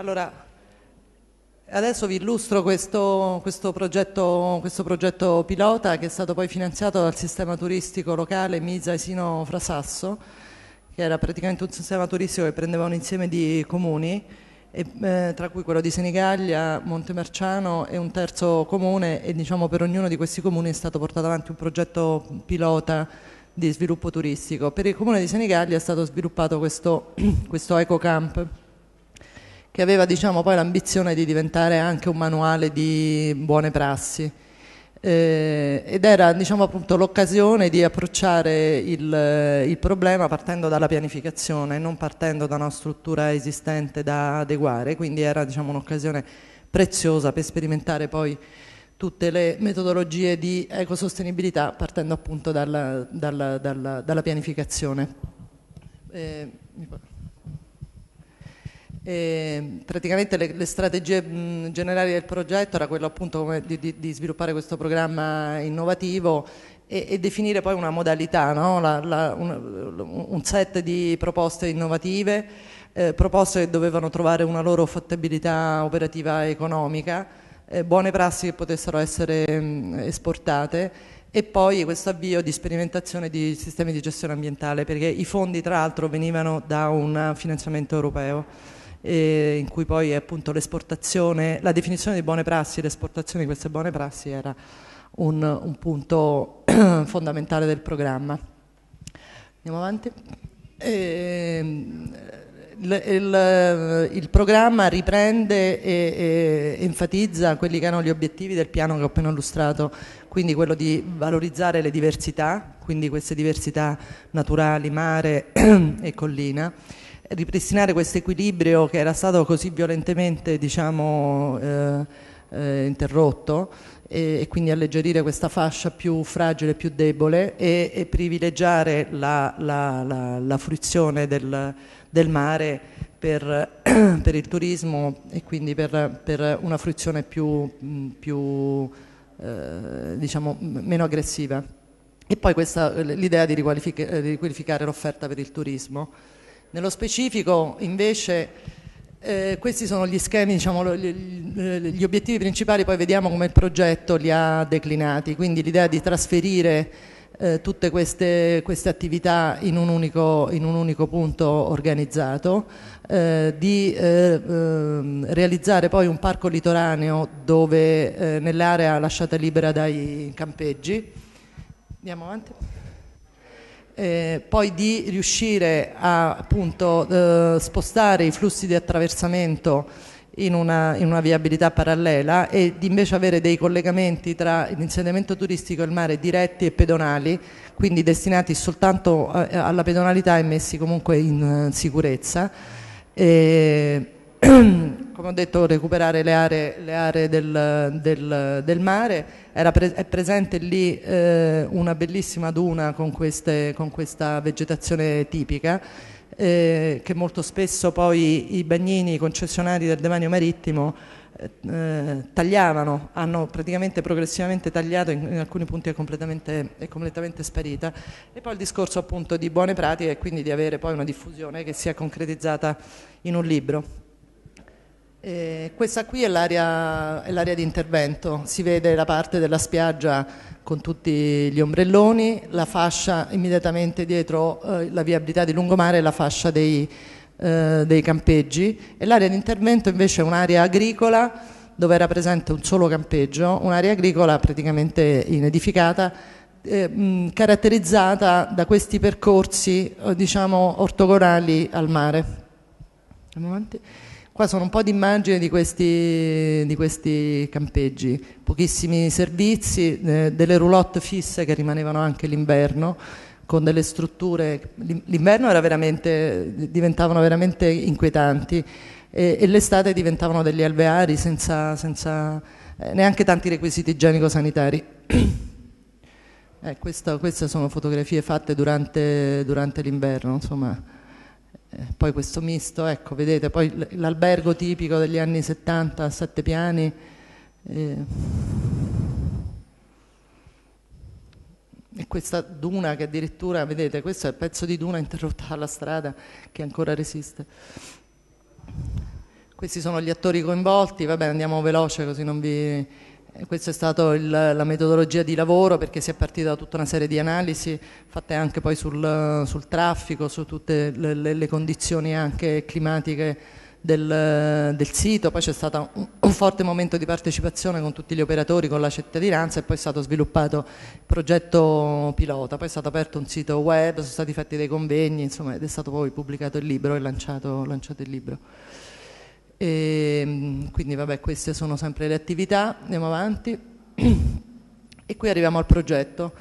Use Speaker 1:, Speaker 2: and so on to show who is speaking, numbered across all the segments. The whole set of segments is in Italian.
Speaker 1: Allora, adesso vi illustro questo, questo, progetto, questo, progetto, pilota che è stato poi finanziato dal sistema turistico locale Misa Sino Frasasso, che era praticamente un sistema turistico che prendeva un insieme di comuni, e, eh, tra cui quello di Senigallia, Montemerciano e un terzo comune e diciamo per ognuno di questi comuni è stato portato avanti un progetto pilota di sviluppo turistico. Per il comune di Senigallia è stato sviluppato questo, questo camp che aveva diciamo, poi l'ambizione di diventare anche un manuale di buone prassi. Eh, ed era diciamo, l'occasione di approcciare il, il, problema partendo dalla pianificazione, non partendo da una struttura esistente da adeguare, quindi era diciamo, un'occasione preziosa per sperimentare poi tutte le metodologie di ecosostenibilità partendo appunto dalla, dalla, dalla, dalla pianificazione. Eh, e praticamente le, le strategie generali del progetto era quello appunto come, di, di, di, sviluppare questo programma innovativo e, e definire poi una modalità, no? la, la, un, un, set di proposte innovative, eh, proposte che dovevano trovare una loro fattibilità operativa e economica, eh, buone prassi che potessero essere mh, esportate e poi questo avvio di sperimentazione di sistemi di gestione ambientale perché i fondi tra l'altro venivano da un finanziamento europeo eh, in cui poi appunto l'esportazione, la definizione di buone prassi, l'esportazione di queste buone prassi era un, un punto fondamentale del programma. Andiamo avanti. Eh, il, il, il, programma riprende e, e, enfatizza quelli che erano gli obiettivi del piano che ho appena illustrato, quindi quello di valorizzare le diversità, quindi queste diversità naturali, mare e collina, ripristinare questo equilibrio che era stato così violentemente diciamo, eh, eh, interrotto e, e, quindi alleggerire questa fascia più fragile, più debole e, e privilegiare la, la, la, la fruizione del, del mare per, per, il turismo e quindi per, per una fruizione più, mm, più eh, diciamo, meno aggressiva. E poi l'idea eh, di riqualificare l'offerta per il turismo. Nello specifico invece eh, questi sono gli schemi, diciamo, gli obiettivi principali, poi vediamo come il progetto li ha declinati, quindi l'idea di trasferire eh, tutte queste, queste, attività in un unico, in un unico punto organizzato, eh, di eh, ehm, realizzare poi un parco litoraneo dove, eh, nell'area lasciata libera dai campeggi. Andiamo avanti eh, poi di riuscire a appunto, eh, spostare i flussi di attraversamento in una, in una, viabilità parallela e di invece avere dei collegamenti tra l'insediamento turistico e il mare diretti e pedonali, quindi destinati soltanto eh, alla pedonalità e messi comunque in eh, sicurezza. E come ho detto, recuperare le aree, le aree del, del, del, mare. Pre è presente lì eh, una bellissima duna con, queste, con questa vegetazione tipica, eh, che molto spesso poi i bagnini, i concessionari del demanio marittimo, eh, eh, tagliavano, hanno praticamente progressivamente tagliato, in, in alcuni punti è completamente, è completamente, sparita. E poi il discorso appunto di buone pratiche e quindi di avere poi una diffusione che si è concretizzata in un libro. Eh, questa qui è l'area, di intervento, si vede la parte della spiaggia con tutti gli ombrelloni, la fascia immediatamente dietro eh, la viabilità di lungomare e la fascia dei, eh, dei campeggi e l'area di intervento invece è un'area agricola dove era presente un solo campeggio, un'area agricola praticamente inedificata eh, mh, caratterizzata da questi percorsi eh, diciamo ortogonali al mare. Andiamo avanti. Qua sono un po' di immagini di questi, di questi campeggi, pochissimi servizi, eh, delle roulotte fisse che rimanevano anche l'inverno, con delle strutture, l'inverno veramente, diventavano veramente inquietanti e, e l'estate diventavano degli alveari senza, senza eh, neanche tanti requisiti igienico-sanitari. eh, questa, queste sono fotografie fatte durante, durante l'inverno, insomma. Eh, poi questo misto, ecco, vedete, poi l'albergo tipico degli anni 70 a sette piani. Eh, e questa duna che addirittura, vedete, questo è il pezzo di duna interrotta dalla strada che ancora resiste. Questi sono gli attori coinvolti, vabbè andiamo veloce così non vi questa è stata il, la metodologia di lavoro perché si è partita da tutta una serie di analisi fatte anche poi sul, sul traffico, su tutte le, le, le condizioni anche climatiche del, del sito, poi c'è stato un, un, forte momento di partecipazione con tutti gli operatori, con la cittadinanza e poi è stato sviluppato il progetto pilota, poi è stato aperto un sito web, sono stati fatti dei convegni, insomma ed è stato poi pubblicato il libro e lanciato, lanciato il libro. E, ehm, quindi vabbè, queste sono sempre le attività, andiamo avanti. E qui arriviamo al progetto.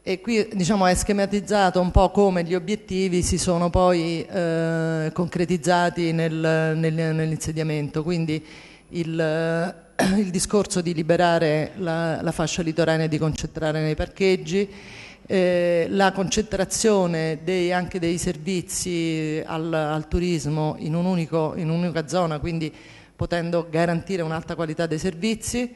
Speaker 1: E qui diciamo, è schematizzato un po' come gli obiettivi si sono poi eh, concretizzati nel, nel, nell'insediamento. Quindi il, il, discorso di liberare la, la fascia litoranea e di concentrare nei parcheggi, eh, la concentrazione dei, anche dei servizi eh, al, al turismo in, un unico, in un'unica zona, quindi potendo garantire un'alta qualità dei servizi.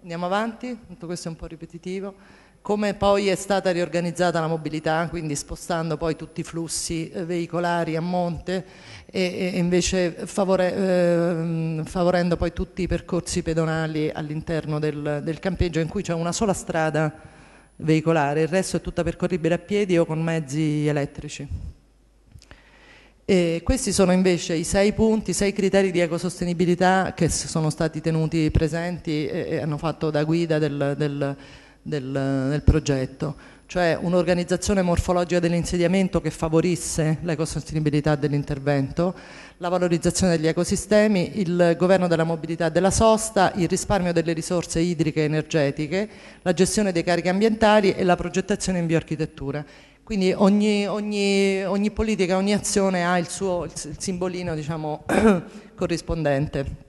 Speaker 1: Andiamo avanti, tutto questo è un po' ripetitivo. Come poi è stata riorganizzata la mobilità, quindi spostando poi tutti i flussi eh, veicolari a monte e, invece favore, eh, favorendo poi tutti i percorsi pedonali all'interno del, del campeggio in cui c'è una sola strada veicolare, il resto è tutta percorribile a piedi o con mezzi elettrici. E questi sono invece i sei punti, i sei criteri di ecosostenibilità che sono stati tenuti presenti e, hanno fatto da guida del, del, del, del progetto cioè un'organizzazione morfologica dell'insediamento che favorisse l'ecosostenibilità dell'intervento, la valorizzazione degli ecosistemi, il governo della mobilità e della sosta, il risparmio delle risorse idriche e energetiche, la gestione dei carichi ambientali e la progettazione in bioarchitettura. Quindi ogni, ogni, ogni politica, ogni azione ha il suo il simbolino diciamo, corrispondente.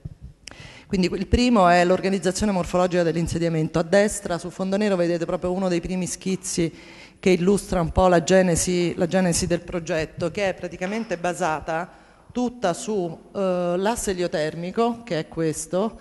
Speaker 1: Quindi il primo è l'organizzazione morfologica dell'insediamento. A destra su fondo nero vedete proprio uno dei primi schizzi che illustra un po' la genesi, la genesi del progetto, che è praticamente basata tutta sull'asse eh, eliotermico, che è questo,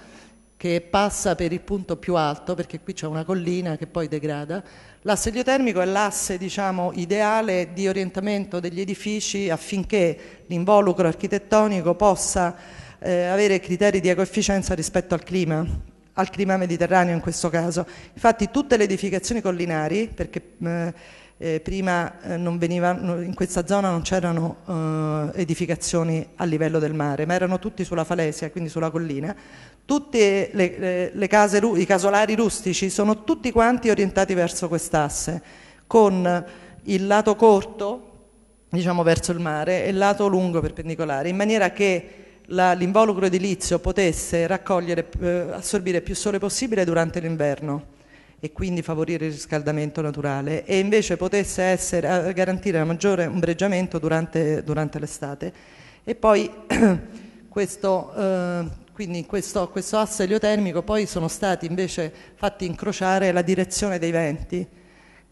Speaker 1: che passa per il punto più alto, perché qui c'è una collina che poi degrada. L'asse eliotermico è l'asse diciamo, ideale di orientamento degli edifici affinché l'involucro architettonico possa eh, avere criteri di ecoefficienza rispetto al clima, al clima mediterraneo in questo caso. Infatti tutte le edificazioni collinari, perché eh, eh prima eh, veniva, in questa zona non c'erano eh, edificazioni a livello del mare, ma erano tutti sulla falesia, quindi sulla collina, tutte le, le, le case, i casolari rustici sono tutti quanti orientati verso quest'asse, con il lato corto, diciamo verso il mare, e il lato lungo perpendicolare, in maniera che l'involucro edilizio potesse raccogliere, eh, assorbire più sole possibile durante l'inverno e quindi favorire il riscaldamento naturale e invece potesse essere, garantire un maggiore ombreggiamento durante, durante l'estate. E poi questo, eh, quindi questo, questo asse eliotermico poi sono stati invece fatti incrociare la direzione dei venti,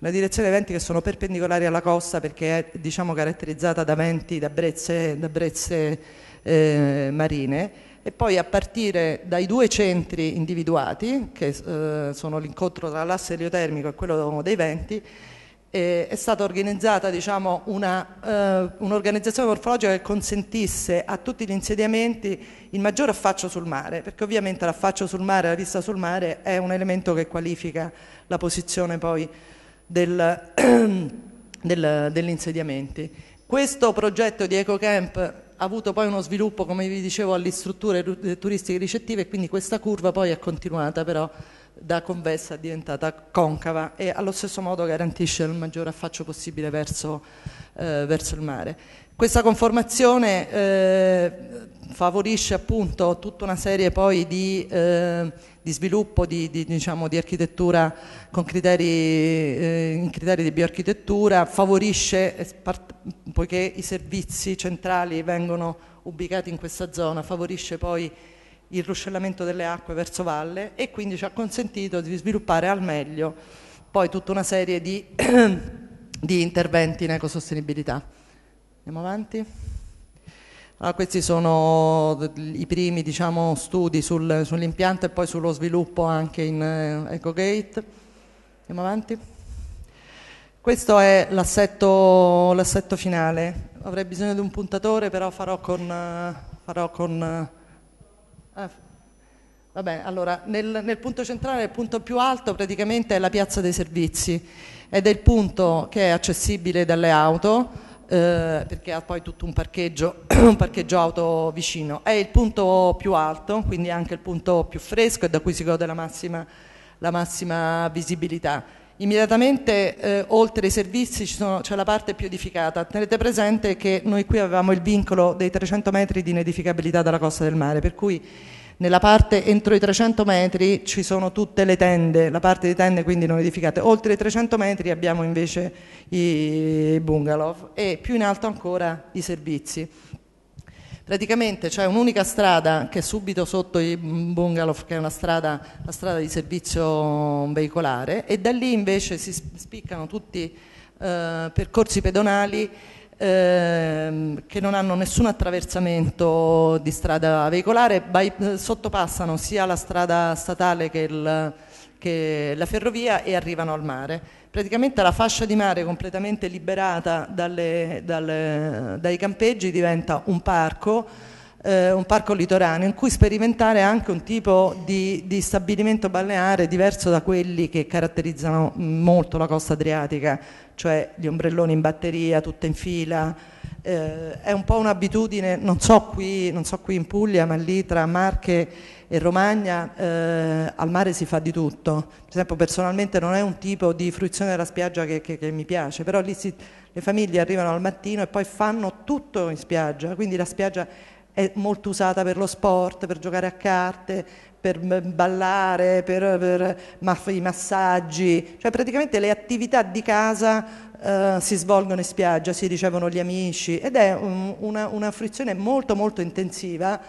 Speaker 1: la direzione dei venti che sono perpendicolari alla costa perché è diciamo, caratterizzata da venti, da brezze, da brezze eh, marine e poi a partire dai due centri individuati, che eh, sono l'incontro tra l'asse eliotermico e quello dei venti, eh, è stata organizzata diciamo, una, eh, un'organizzazione morfologica che consentisse a tutti gli insediamenti il maggiore affaccio sul mare, perché ovviamente l'affaccio sul mare, la vista sul mare è un elemento che qualifica la posizione poi del, del, degli insediamenti. Questo progetto di EcoCamp ha avuto poi uno sviluppo, come vi dicevo, alle strutture eh, turistiche ricettive e quindi questa curva poi è continuata però da convessa è diventata concava e allo stesso modo garantisce il maggior affaccio possibile verso, eh, verso il mare. Questa conformazione eh, favorisce appunto tutta una serie poi di, eh, di sviluppo di, di, diciamo, di, architettura con criteri, eh, in criteri di bioarchitettura, favorisce, eh, poiché i servizi centrali vengono ubicati in questa zona, favorisce poi il ruscellamento delle acque verso valle e quindi ci ha consentito di sviluppare al meglio poi tutta una serie di, di interventi in ecosostenibilità. Andiamo avanti. Allora, ah, questi sono i primi diciamo, studi sul, sull'impianto e poi sullo sviluppo anche in eh, EcoGate. Andiamo avanti. Questo è l'assetto, finale. Avrei bisogno di un puntatore, però farò con... Farò con eh, eh, vabbè, allora, nel, nel punto centrale, il punto più alto praticamente è la piazza dei servizi ed è il punto che è accessibile dalle auto eh, perché ha poi tutto un parcheggio, un parcheggio auto vicino. È il punto più alto, quindi anche il punto più fresco e da cui si gode la massima, la massima visibilità. Immediatamente eh, oltre i servizi c'è la parte più edificata. Tenete presente che noi qui avevamo il vincolo dei 300 metri di inedificabilità dalla costa del mare, per cui nella parte entro i 300 metri ci sono tutte le tende, la parte di tende quindi non edificate. Oltre i 300 metri abbiamo invece i bungalow e più in alto ancora i servizi. Praticamente c'è un'unica strada che è subito sotto i bungalow, che è una strada, la strada di servizio veicolare, e da lì invece si spiccano tutti eh, percorsi pedonali ehm, che non hanno nessun attraversamento di strada veicolare, by, eh, sottopassano sia la strada statale che, il, che la ferrovia e arrivano al mare. Praticamente la fascia di mare completamente liberata dalle, dalle, dai campeggi diventa un parco. Eh, un parco litoraneo in cui sperimentare anche un tipo di, di, stabilimento balneare diverso da quelli che caratterizzano molto la costa adriatica cioè gli ombrelloni in batteria, tutte in fila. Eh, è un po' un'abitudine, non so, qui, non so qui in Puglia, ma lì tra Marche e Romagna eh, al mare si fa di tutto. Per esempio personalmente non è un tipo di fruizione della spiaggia che, che, che mi piace, però lì si, le famiglie arrivano al mattino e poi fanno tutto in spiaggia, quindi la spiaggia è molto usata per lo sport, per giocare a carte, per ballare, per, per i massaggi, cioè praticamente le attività di casa Uh, si svolgono in spiaggia, si ricevono gli amici ed è un, una, una, frizione molto molto intensiva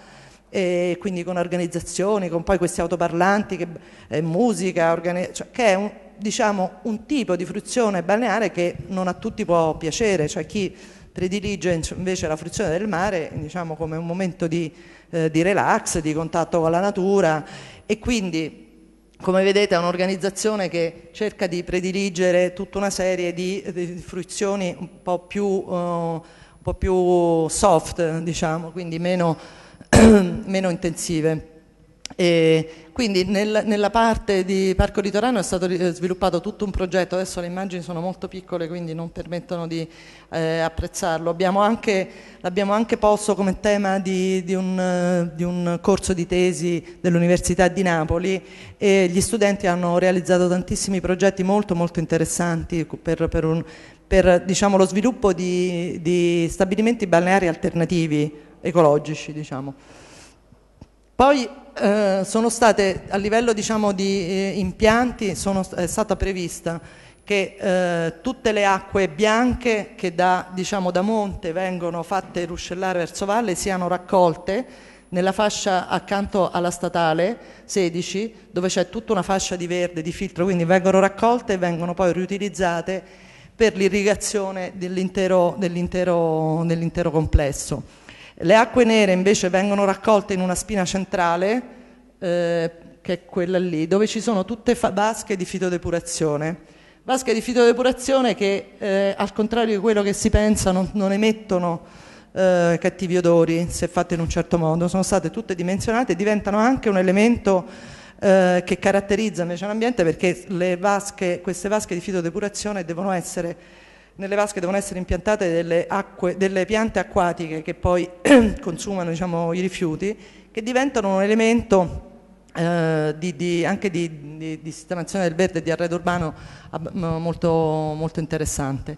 Speaker 1: e quindi con organizzazioni, con poi questi autoparlanti, che, eh, musica, cioè, che è un, diciamo, un, tipo di fruizione balneare che non a tutti può piacere, cioè chi predilige invece la fruizione del mare diciamo, come un momento di eh, di relax, di contatto con la natura e quindi come vedete è un'organizzazione che cerca di prediligere tutta una serie di, di fruizioni un po' più, uh, un po più soft, diciamo, quindi meno, meno intensive. E quindi nel, nella parte di Parco Litorano è stato eh, sviluppato tutto un progetto, adesso le immagini sono molto piccole quindi non permettono di eh, apprezzarlo. Abbiamo anche, l'abbiamo anche posto come tema di, di, un, eh, di un corso di tesi dell'Università di Napoli e gli studenti hanno realizzato tantissimi progetti molto molto interessanti per, per, un, per diciamo, lo sviluppo di, di stabilimenti balneari alternativi, ecologici diciamo. Poi eh, sono state, a livello diciamo, di eh, impianti, sono, è stata prevista che eh, tutte le acque bianche che da, diciamo, da monte vengono fatte ruscellare verso valle siano raccolte nella fascia accanto alla statale 16 dove c'è tutta una fascia di verde di filtro quindi vengono raccolte e vengono poi riutilizzate per l'irrigazione dell'intero, dell dell complesso le acque nere invece vengono raccolte in una spina centrale, eh, che è quella lì, dove ci sono tutte vasche di fitodepurazione. Vasche di fitodepurazione che, eh, al contrario di quello che si pensa, non, non emettono eh, cattivi odori, se fatte in un certo modo, sono state tutte dimensionate e diventano anche un elemento eh, che caratterizza invece l'ambiente perché vasche, queste vasche di fitodepurazione devono essere nelle vasche devono essere impiantate delle, acque, delle piante acquatiche che poi consumano diciamo, i rifiuti, che diventano un elemento eh, di, di, anche di, di, di, sistemazione del verde e di arredo urbano molto, molto interessante.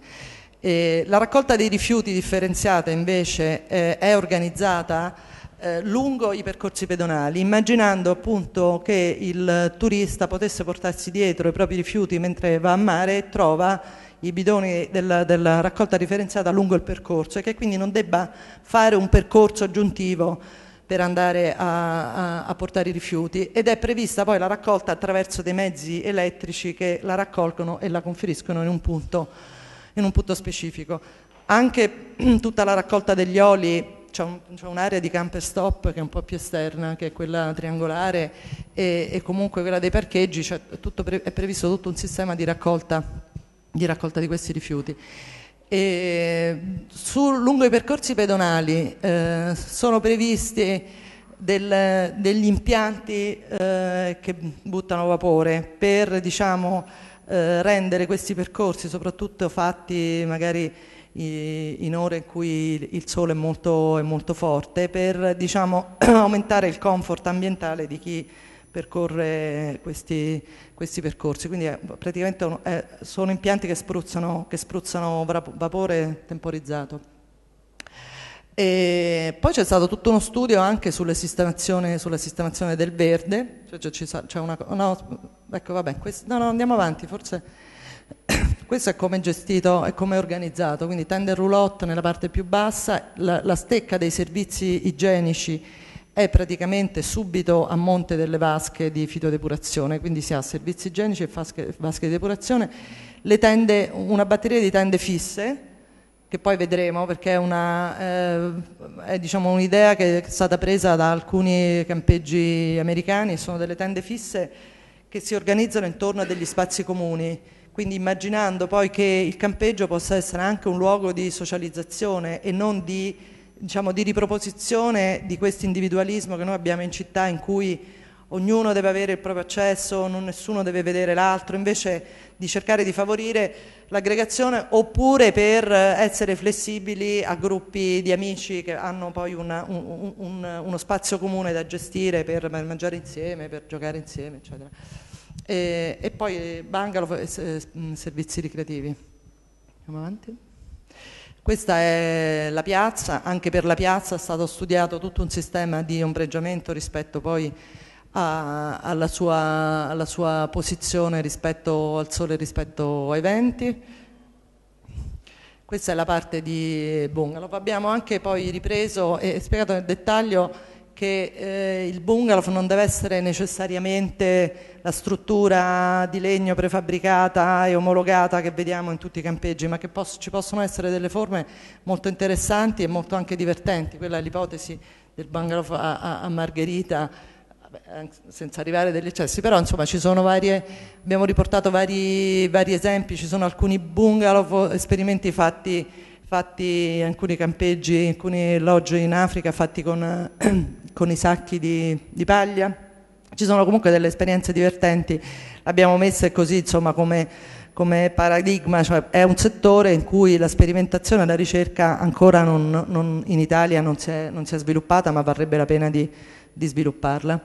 Speaker 1: E la raccolta dei rifiuti differenziata invece eh, è organizzata eh, lungo i percorsi pedonali, immaginando appunto che il turista potesse portarsi dietro i propri rifiuti mentre va a mare e trova i bidoni della, della, raccolta differenziata lungo il percorso e che quindi non debba fare un percorso aggiuntivo per andare a, a, a, portare i rifiuti ed è prevista poi la raccolta attraverso dei mezzi elettrici che la raccolgono e la conferiscono in un punto, in un punto specifico. Anche tutta la raccolta degli oli c'è, un'area un di camp stop che è un po' più esterna, che è quella triangolare e, e comunque quella dei parcheggi, cioè pre, è previsto tutto un sistema di raccolta di raccolta di questi rifiuti. E su, lungo i percorsi pedonali eh, sono previsti del, degli impianti eh, che buttano vapore per diciamo, eh, rendere questi percorsi, soprattutto fatti magari in ore in cui il sole è molto, è molto forte, per diciamo, aumentare il comfort ambientale di chi percorre questi, questi percorsi. Quindi è, eh, praticamente un, è, eh, sono impianti che spruzzano, che spruzzano vapore temporizzato. E poi c'è stato tutto uno studio anche sulla sistemazione, sulla sistemazione del verde, cioè, cioè, c'è una, no, ecco vabbè, questo, no, no, andiamo avanti, forse questo è come è gestito e come è organizzato, quindi tender roulotte nella parte più bassa, la, la stecca dei servizi igienici è praticamente subito a monte delle vasche di fitodepurazione, quindi si ha servizi igienici e vasche, vasche di depurazione, tende, una batteria di tende fisse, che poi vedremo perché è eh, diciamo, un'idea eh, diciamo un che è stata presa da alcuni campeggi americani, sono delle tende fisse che si organizzano intorno a degli spazi comuni, quindi immaginando poi che il campeggio possa essere anche un luogo di socializzazione e non di diciamo, di riproposizione di questo individualismo che noi abbiamo in città in cui ognuno deve avere il proprio accesso, nessuno deve vedere l'altro, invece di cercare di favorire l'aggregazione oppure per essere flessibili a gruppi di amici che hanno poi una, un, un, uno spazio comune da gestire per mangiare insieme, per giocare insieme, eccetera. E, e poi Bangalo, mm, servizi ricreativi. Andiamo avanti. Questa è la piazza, anche per la piazza è stato studiato tutto un sistema di ombreggiamento rispetto poi a, alla, sua, alla, sua, posizione rispetto al sole, rispetto ai venti. Questa è la parte di bungalow. Abbiamo anche poi ripreso e spiegato nel dettaglio che eh, il bungalow non deve essere necessariamente la struttura di legno prefabbricata e omologata che vediamo in tutti i campeggi, ma che poss ci possono essere delle forme molto interessanti e molto anche divertenti. Quella è l'ipotesi del bungalow a, a, a Margherita, senza arrivare degli eccessi, però insomma ci sono varie, abbiamo riportato vari, vari esempi, ci sono alcuni bungalow, esperimenti fatti fatti alcuni campeggi, in alcuni loggi in Africa fatti con con i sacchi di, di paglia. Ci sono comunque delle esperienze divertenti, l'abbiamo messa così insomma come, come, paradigma, cioè è un settore in cui la sperimentazione e la ricerca ancora non, non, in Italia non si, è, non si, è, sviluppata ma varrebbe la pena di, di svilupparla.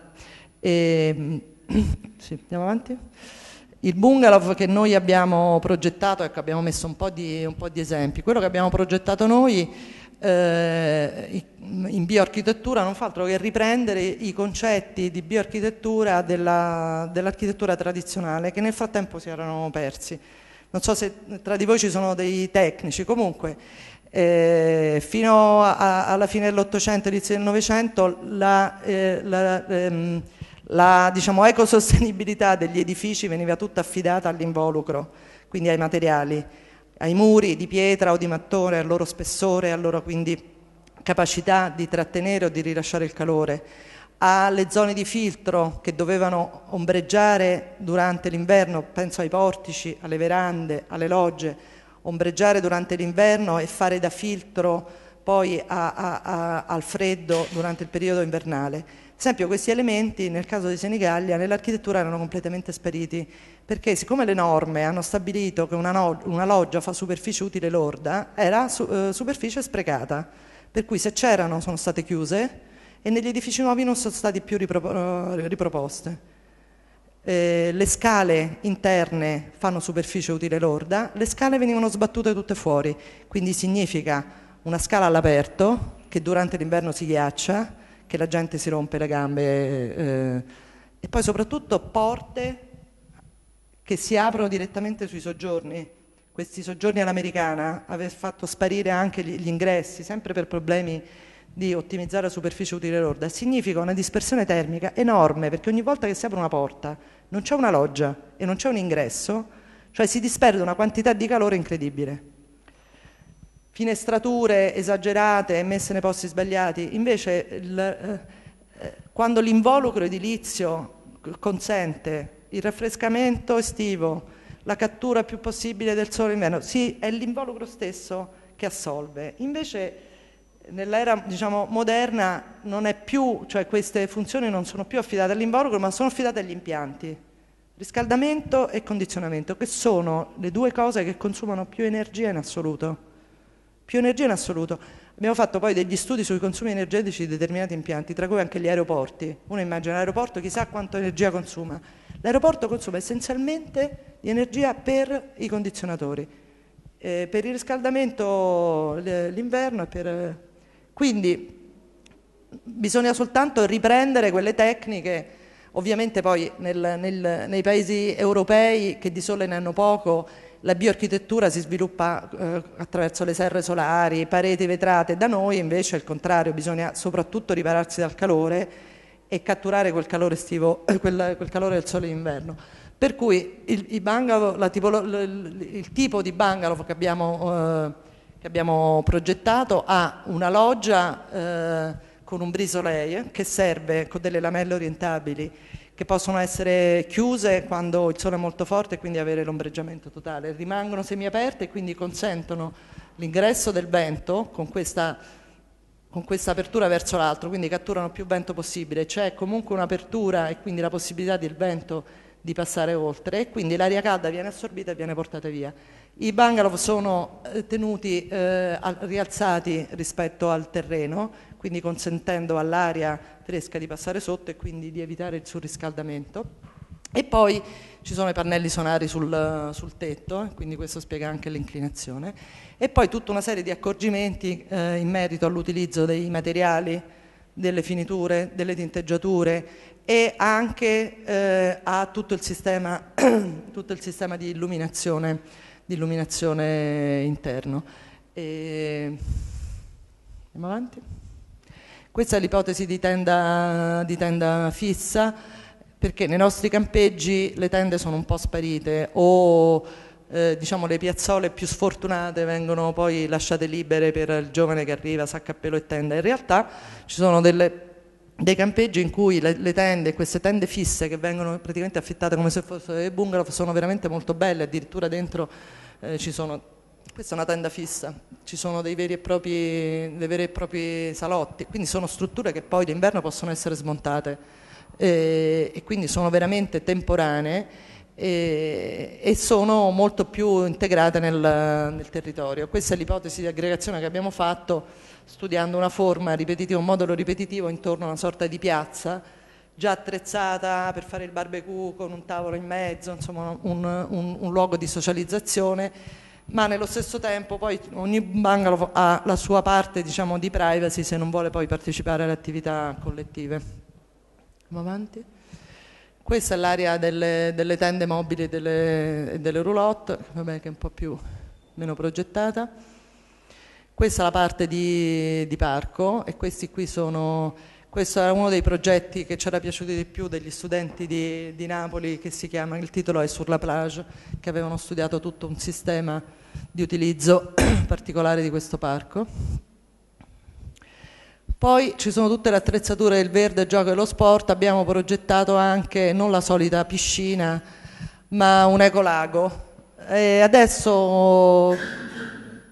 Speaker 1: E, ehm, sì, andiamo avanti. Il bungalow che noi abbiamo progettato, ecco, abbiamo messo un po, di, un po' di esempi, quello che abbiamo progettato noi eh, in bioarchitettura non fa altro che riprendere i concetti di bioarchitettura dell'architettura tradizionale che nel frattempo si erano persi. Non so se tra di voi ci sono dei tecnici, comunque eh, fino a, alla fine dell'Ottocento, inizio del Novecento, la, eh, la, ehm, la diciamo, ecosostenibilità degli edifici veniva tutta affidata all'involucro, quindi ai materiali ai muri di pietra o di mattone, al loro spessore, alla loro quindi capacità di trattenere o di rilasciare il calore, alle zone di filtro che dovevano ombreggiare durante l'inverno, penso ai portici, alle verande, alle logge, ombreggiare durante l'inverno e fare da filtro poi a, a, a, al freddo durante il periodo invernale esempio questi elementi nel caso di Senigallia nell'architettura erano completamente spariti perché siccome le norme hanno stabilito che una, una loggia fa superficie utile lorda era su, eh, superficie sprecata per cui se c'erano sono state chiuse e negli edifici nuovi non sono state più ripropo eh, riproposte. Eh, le scale interne fanno superficie utile lorda, le scale venivano sbattute tutte fuori, quindi significa una scala all'aperto che durante l'inverno si ghiaccia, che la gente si rompe le gambe eh, e poi soprattutto porte che si aprono direttamente sui soggiorni. Questi soggiorni all'americana aver fatto sparire anche gli, gli ingressi, sempre per problemi di ottimizzare la superficie utile lorda, significa una dispersione termica enorme, perché ogni volta che si apre una porta non c'è una loggia e non c'è un ingresso, cioè si disperde una quantità di calore incredibile finestrature esagerate e messe nei posti sbagliati, invece il, eh, eh quando l'involucro edilizio consente il raffrescamento estivo, la cattura più possibile del sole in inverno, sì, è l'involucro stesso che assolve. Invece nell'era diciamo, moderna più, cioè queste funzioni non sono più affidate all'involucro, ma sono affidate agli impianti. Riscaldamento e condizionamento, che sono le due cose che consumano più energia in assoluto più energia in assoluto. Abbiamo fatto poi degli studi sui consumi energetici di determinati impianti, tra cui anche gli aeroporti. Uno immagina l'aeroporto, chissà quanto energia consuma. L'aeroporto consuma essenzialmente di energia per i condizionatori, eh, per il riscaldamento l'inverno e per... Quindi bisogna soltanto riprendere quelle tecniche, ovviamente poi nel, nel, nei paesi europei che di sole ne hanno poco, la bioarchitettura si sviluppa eh, attraverso le serre solari, pareti vetrate, da noi invece è il contrario, bisogna soprattutto ripararsi dal calore e catturare quel calore, estivo, eh, quel, quel calore del sole d'inverno. Per cui il, bungalow, tipolo, il, il, tipo di bungalow che abbiamo, eh, che abbiamo progettato ha una loggia eh, con un brisoleil che serve con delle lamelle orientabili che possono essere chiuse quando il sole è molto forte e quindi avere l'ombreggiamento totale, rimangono semiaperte e quindi consentono l'ingresso del vento con questa, con questa apertura verso l'altro, quindi catturano più vento possibile, c'è comunque un'apertura e quindi la possibilità del vento di passare oltre e quindi l'aria calda viene assorbita e viene portata via. I bungalow sono eh, tenuti eh, rialzati rispetto al terreno, quindi consentendo all'aria tedesca di passare sotto e quindi di evitare il surriscaldamento. E poi ci sono i pannelli sonari sul, sul tetto, quindi questo spiega anche l'inclinazione. E poi tutta una serie di accorgimenti eh, in merito all'utilizzo dei materiali, delle finiture, delle tinteggiature e anche eh, a tutto il sistema, tutto il sistema di, illuminazione, di illuminazione interno. E... Andiamo avanti. Questa è l'ipotesi di tenda, di tenda fissa perché nei nostri campeggi le tende sono un po' sparite o eh, diciamo le piazzole più sfortunate vengono poi lasciate libere per il giovane che arriva, sacca pelo e tenda. In realtà ci sono delle, dei campeggi in cui le, le, tende, queste tende fisse che vengono praticamente affittate come se fossero dei bungalow, sono veramente molto belle, addirittura dentro eh, ci sono questa è una tenda fissa, ci sono dei veri e propri, dei veri e propri salotti, quindi sono strutture che poi d'inverno possono essere smontate eh, e quindi sono veramente temporanee e, e sono molto più integrate nel, nel territorio. Questa è l'ipotesi di aggregazione che abbiamo fatto studiando una forma ripetitiva, un modulo ripetitivo intorno a una sorta di piazza già attrezzata per fare il barbecue con un tavolo in mezzo, insomma un, un, un luogo di socializzazione ma nello stesso tempo poi ogni bungalow ha la sua parte diciamo, di privacy se non vuole poi partecipare alle attività collettive. Andiamo avanti. Questa è l'area delle, delle, tende mobili e delle, delle, roulotte, vabbè, che è un po' più, meno progettata. Questa è la parte di, di parco e questi qui sono, questo è uno dei progetti che ci era piaciuto di più degli studenti di, di Napoli che si chiama, il titolo è Sur la plage, che avevano studiato tutto un sistema di utilizzo particolare di questo parco. Poi ci sono tutte le attrezzature del verde, gioco e lo sport, abbiamo progettato anche non la solita piscina ma un ecolago. E adesso,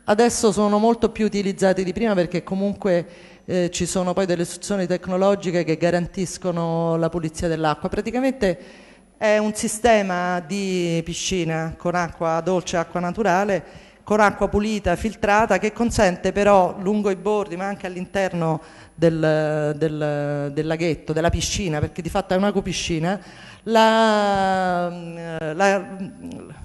Speaker 1: adesso sono molto più utilizzati di prima perché comunque eh, ci sono poi delle soluzioni tecnologiche che garantiscono la pulizia dell'acqua. Praticamente è un sistema di piscina con acqua dolce, acqua naturale, con acqua pulita, filtrata, che consente però lungo i bordi, ma anche all'interno del, del, del, laghetto, della piscina, perché di fatto è un'acopiscina, la, mm, la,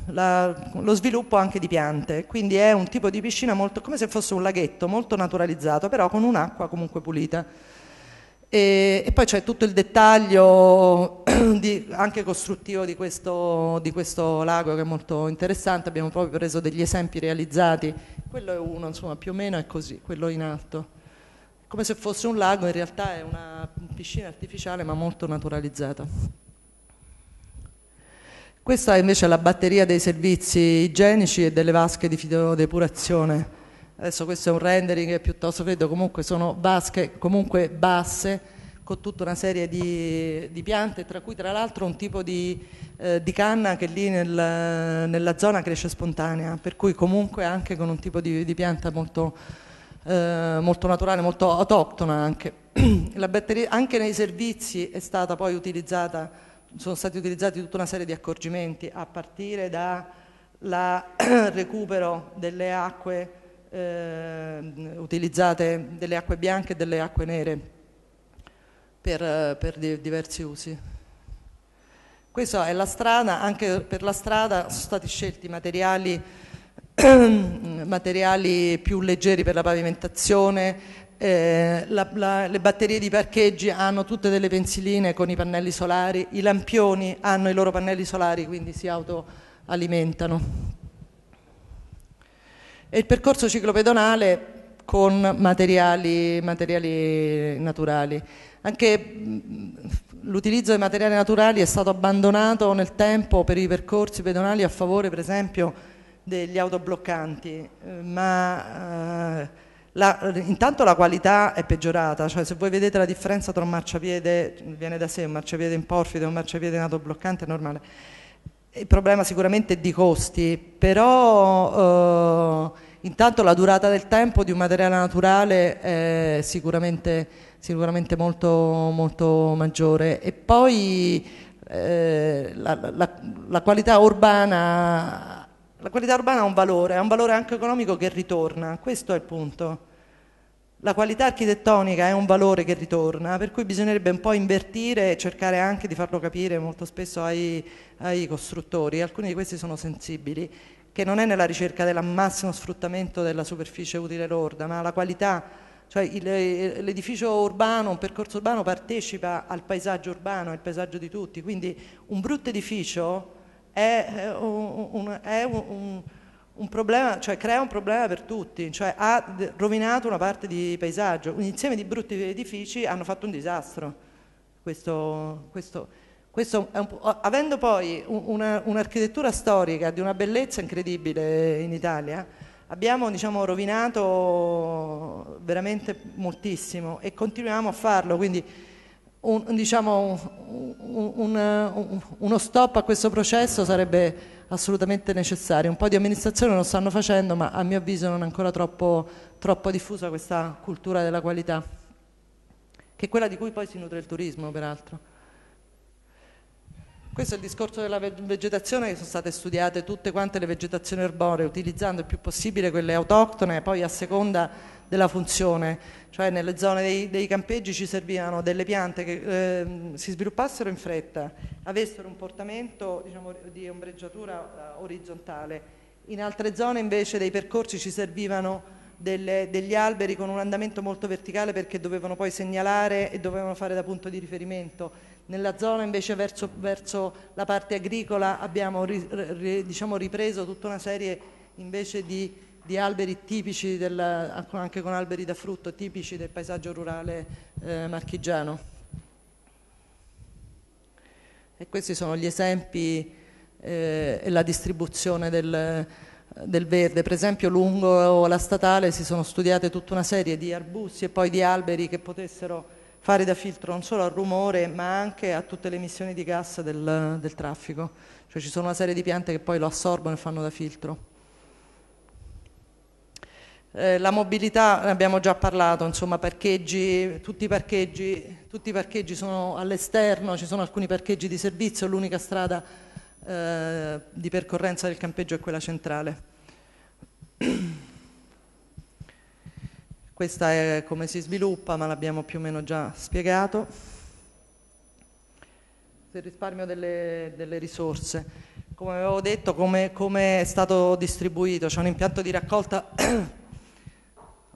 Speaker 1: la, lo sviluppo anche di piante. Quindi è un tipo di piscina molto, come se fosse un laghetto, molto naturalizzato, però con un'acqua comunque pulita. E, e poi c'è tutto il dettaglio di, anche costruttivo di questo, di questo, lago che è molto interessante, abbiamo proprio preso degli esempi realizzati, quello è uno, insomma più o meno è così, quello in alto. Come se fosse un lago, in realtà è una piscina artificiale ma molto naturalizzata. Questa invece è la batteria dei servizi igienici e delle vasche di fidodepurazione adesso questo è un rendering piuttosto freddo, comunque sono vasche comunque basse, con tutta una serie di, di piante, tra cui tra l'altro un tipo di, eh, di canna che lì nel, nella zona cresce spontanea, per cui comunque anche con un tipo di, di pianta molto, eh, molto, naturale, molto autoctona anche. batteria, anche nei servizi è stata poi utilizzata, sono stati utilizzati tutta una serie di accorgimenti a partire dal recupero delle acque eh, utilizzate delle acque bianche e delle acque nere per, eh, per di, diversi usi. Questa è la strada, anche per la strada sono stati scelti materiali, materiali più leggeri per la pavimentazione, eh, la, la, le batterie di parcheggi hanno tutte delle pensiline con i pannelli solari, i lampioni hanno i loro pannelli solari, quindi si autoalimentano e il percorso ciclopedonale con materiali, materiali naturali. Anche l'utilizzo dei materiali naturali è stato abbandonato nel tempo per i percorsi pedonali a favore per esempio degli autobloccanti, eh, ma eh, la, intanto la qualità è peggiorata, cioè se voi vedete la differenza tra un marciapiede, viene da sé un marciapiede in porfido e un marciapiede in autobloccante è normale, il problema sicuramente è di costi, però eh, intanto la durata del tempo di un materiale naturale è sicuramente, sicuramente molto, molto, maggiore e poi eh, la, la, la, qualità urbana, la qualità urbana ha un valore, ha un valore anche economico che ritorna, questo è il punto. La qualità architettonica è un valore che ritorna, per cui bisognerebbe un po' invertire e cercare anche di farlo capire molto spesso ai, ai costruttori, alcuni di questi sono sensibili, che non è nella ricerca del massimo sfruttamento della superficie utile lorda, ma la qualità, cioè eh, l'edificio urbano, un percorso urbano partecipa al paesaggio urbano, al paesaggio di tutti, quindi un brutto edificio è un, è un, un un problema, cioè crea un problema per tutti, cioè ha rovinato una parte di paesaggio, un insieme di brutti edifici hanno fatto un disastro. Questo, questo, questo po', avendo poi un'architettura storica di una bellezza incredibile in Italia, abbiamo diciamo, rovinato veramente moltissimo e continuiamo a farlo, quindi un, diciamo, un, uno stop a questo processo sarebbe assolutamente necessarie. Un po' di amministrazione lo stanno facendo, ma a mio avviso non è ancora troppo, troppo diffusa questa cultura della qualità, che è quella di cui poi si nutre il turismo, peraltro. Questo è il discorso della vegetazione che sono state studiate tutte quante le vegetazioni erboree, utilizzando il più possibile quelle autoctone, poi a seconda della funzione cioè nelle zone dei, dei campeggi ci servivano delle piante che eh, si sviluppassero in fretta, avessero un portamento diciamo, di ombreggiatura eh, orizzontale, in altre zone invece dei percorsi ci servivano delle, degli alberi con un andamento molto verticale perché dovevano poi segnalare e dovevano fare da punto di riferimento. Nella zona invece verso, verso la parte agricola abbiamo ri, ri, diciamo ripreso tutta una serie invece di di alberi tipici, del, anche con alberi da frutto, tipici del paesaggio rurale eh, marchigiano. E questi sono gli esempi eh, e la distribuzione del, del verde. Per esempio lungo la statale si sono studiate tutta una serie di arbusti e poi di alberi che potessero fare da filtro non solo al rumore ma anche a tutte le emissioni di gas del, del traffico. Cioè ci sono una serie di piante che poi lo assorbono e fanno da filtro. Eh, la mobilità, ne abbiamo già parlato, insomma, parcheggi, tutti, i parcheggi, tutti, i parcheggi, sono all'esterno, ci sono alcuni parcheggi di servizio, l'unica strada eh, di percorrenza del campeggio è quella centrale. Questa è come si sviluppa, ma l'abbiamo più o meno già spiegato. Il risparmio delle, delle risorse. Come avevo detto, come, come è stato distribuito, c'è un impianto di raccolta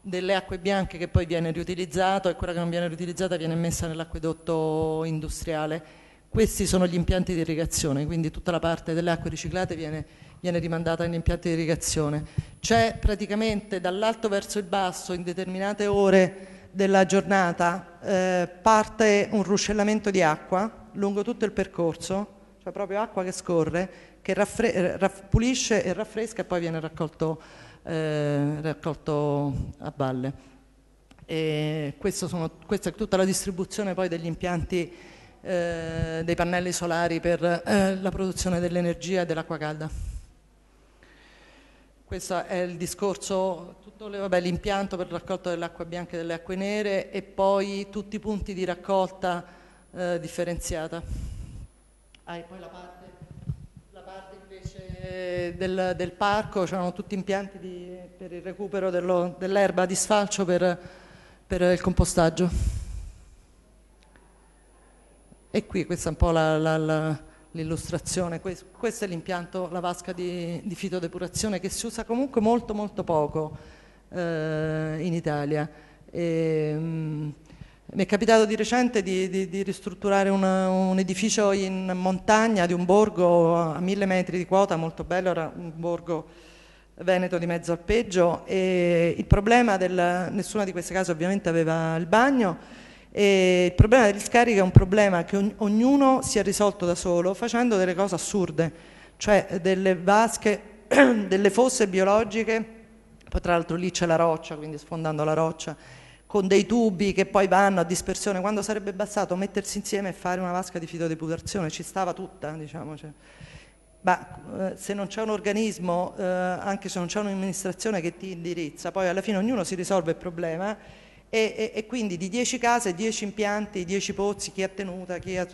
Speaker 1: delle acque bianche che poi viene riutilizzato e quella che non viene riutilizzata viene messa nell'acquedotto industriale. Questi sono gli impianti di irrigazione, quindi tutta la parte delle acque riciclate viene, viene rimandata agli impianti di irrigazione. C'è praticamente dall'alto verso il basso in determinate ore della giornata eh, parte un ruscellamento di acqua lungo tutto il percorso, cioè proprio acqua che scorre, che pulisce e raffresca e poi viene raccolto eh, raccolto a valle. Sono, questa è tutta la distribuzione poi degli impianti eh, dei pannelli solari per eh, la produzione dell'energia e dell'acqua calda. Questo è il discorso, tutto l'impianto per il raccolto dell'acqua bianca e delle acque nere e poi tutti i punti di raccolta eh, differenziata. Ah, e poi la parte eh, del, del, parco, c'erano tutti impianti di, per il recupero dell'erba di sfalcio per, per, il compostaggio. E qui questa è un po' l'illustrazione, questo, questo, è l'impianto, la vasca di, di fitodepurazione che si usa comunque molto molto poco eh, in Italia. E, ehm, mh, mi è capitato di recente di, di, di ristrutturare una, un edificio in montagna di un borgo a mille metri di quota, molto bello, era un borgo veneto di mezzo alpeggio e il problema del, nessuna di queste case ovviamente aveva il bagno e il problema degli scarichi è un problema che ognuno si è risolto da solo facendo delle cose assurde, cioè delle vasche, delle fosse biologiche, poi tra l'altro lì c'è la roccia, quindi sfondando la roccia con dei tubi che poi vanno a dispersione, quando sarebbe bastato mettersi insieme e fare una vasca di fitodeputazione, ci stava tutta, diciamo. Cioè. Ma eh, se non c'è un organismo, eh, anche se non c'è un'amministrazione che ti indirizza, poi alla fine ognuno si risolve il problema e, e, e quindi di 10 case, 10 impianti, 10 pozzi, chi ha tenuta, chi ha...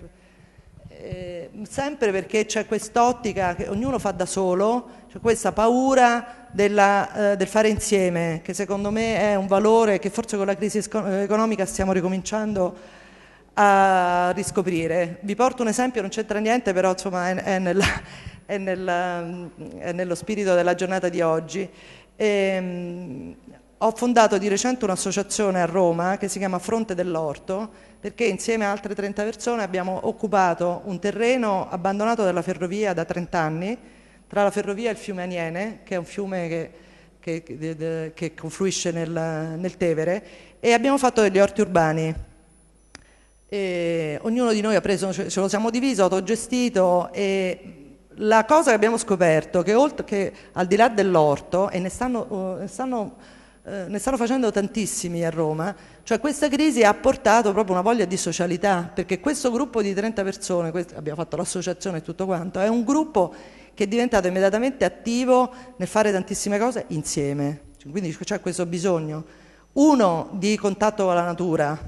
Speaker 1: Eh, sempre perché c'è quest'ottica che ognuno fa da solo, cioè questa paura della, eh, del fare insieme, che secondo me è un valore che forse con la crisi eh, economica stiamo ricominciando a riscoprire. Vi porto un esempio, non c'entra niente, però insomma è, è, nella, è, nella, è, nello spirito della giornata di oggi. E, ehm, ho fondato di recente un'associazione a Roma che si chiama Fronte dell'Orto perché insieme a altre 30 persone abbiamo occupato un terreno abbandonato dalla ferrovia da 30 anni tra la ferrovia e il fiume Aniene, che è un fiume che, che, che, confluisce nel, nel, Tevere, e abbiamo fatto degli orti urbani. E ognuno di noi ha preso, ce lo siamo diviso, autogestito e la cosa che abbiamo scoperto è che, che al di là dell'orto, e ne stanno, uh, ne, stanno, eh, ne stanno, facendo tantissimi a Roma, cioè questa crisi ha portato proprio una voglia di socialità, perché questo gruppo di 30 persone, abbiamo fatto l'associazione e tutto quanto, è un gruppo che è diventato immediatamente attivo nel fare tantissime cose insieme. Quindi c'è cioè questo bisogno, uno, di contatto con la natura,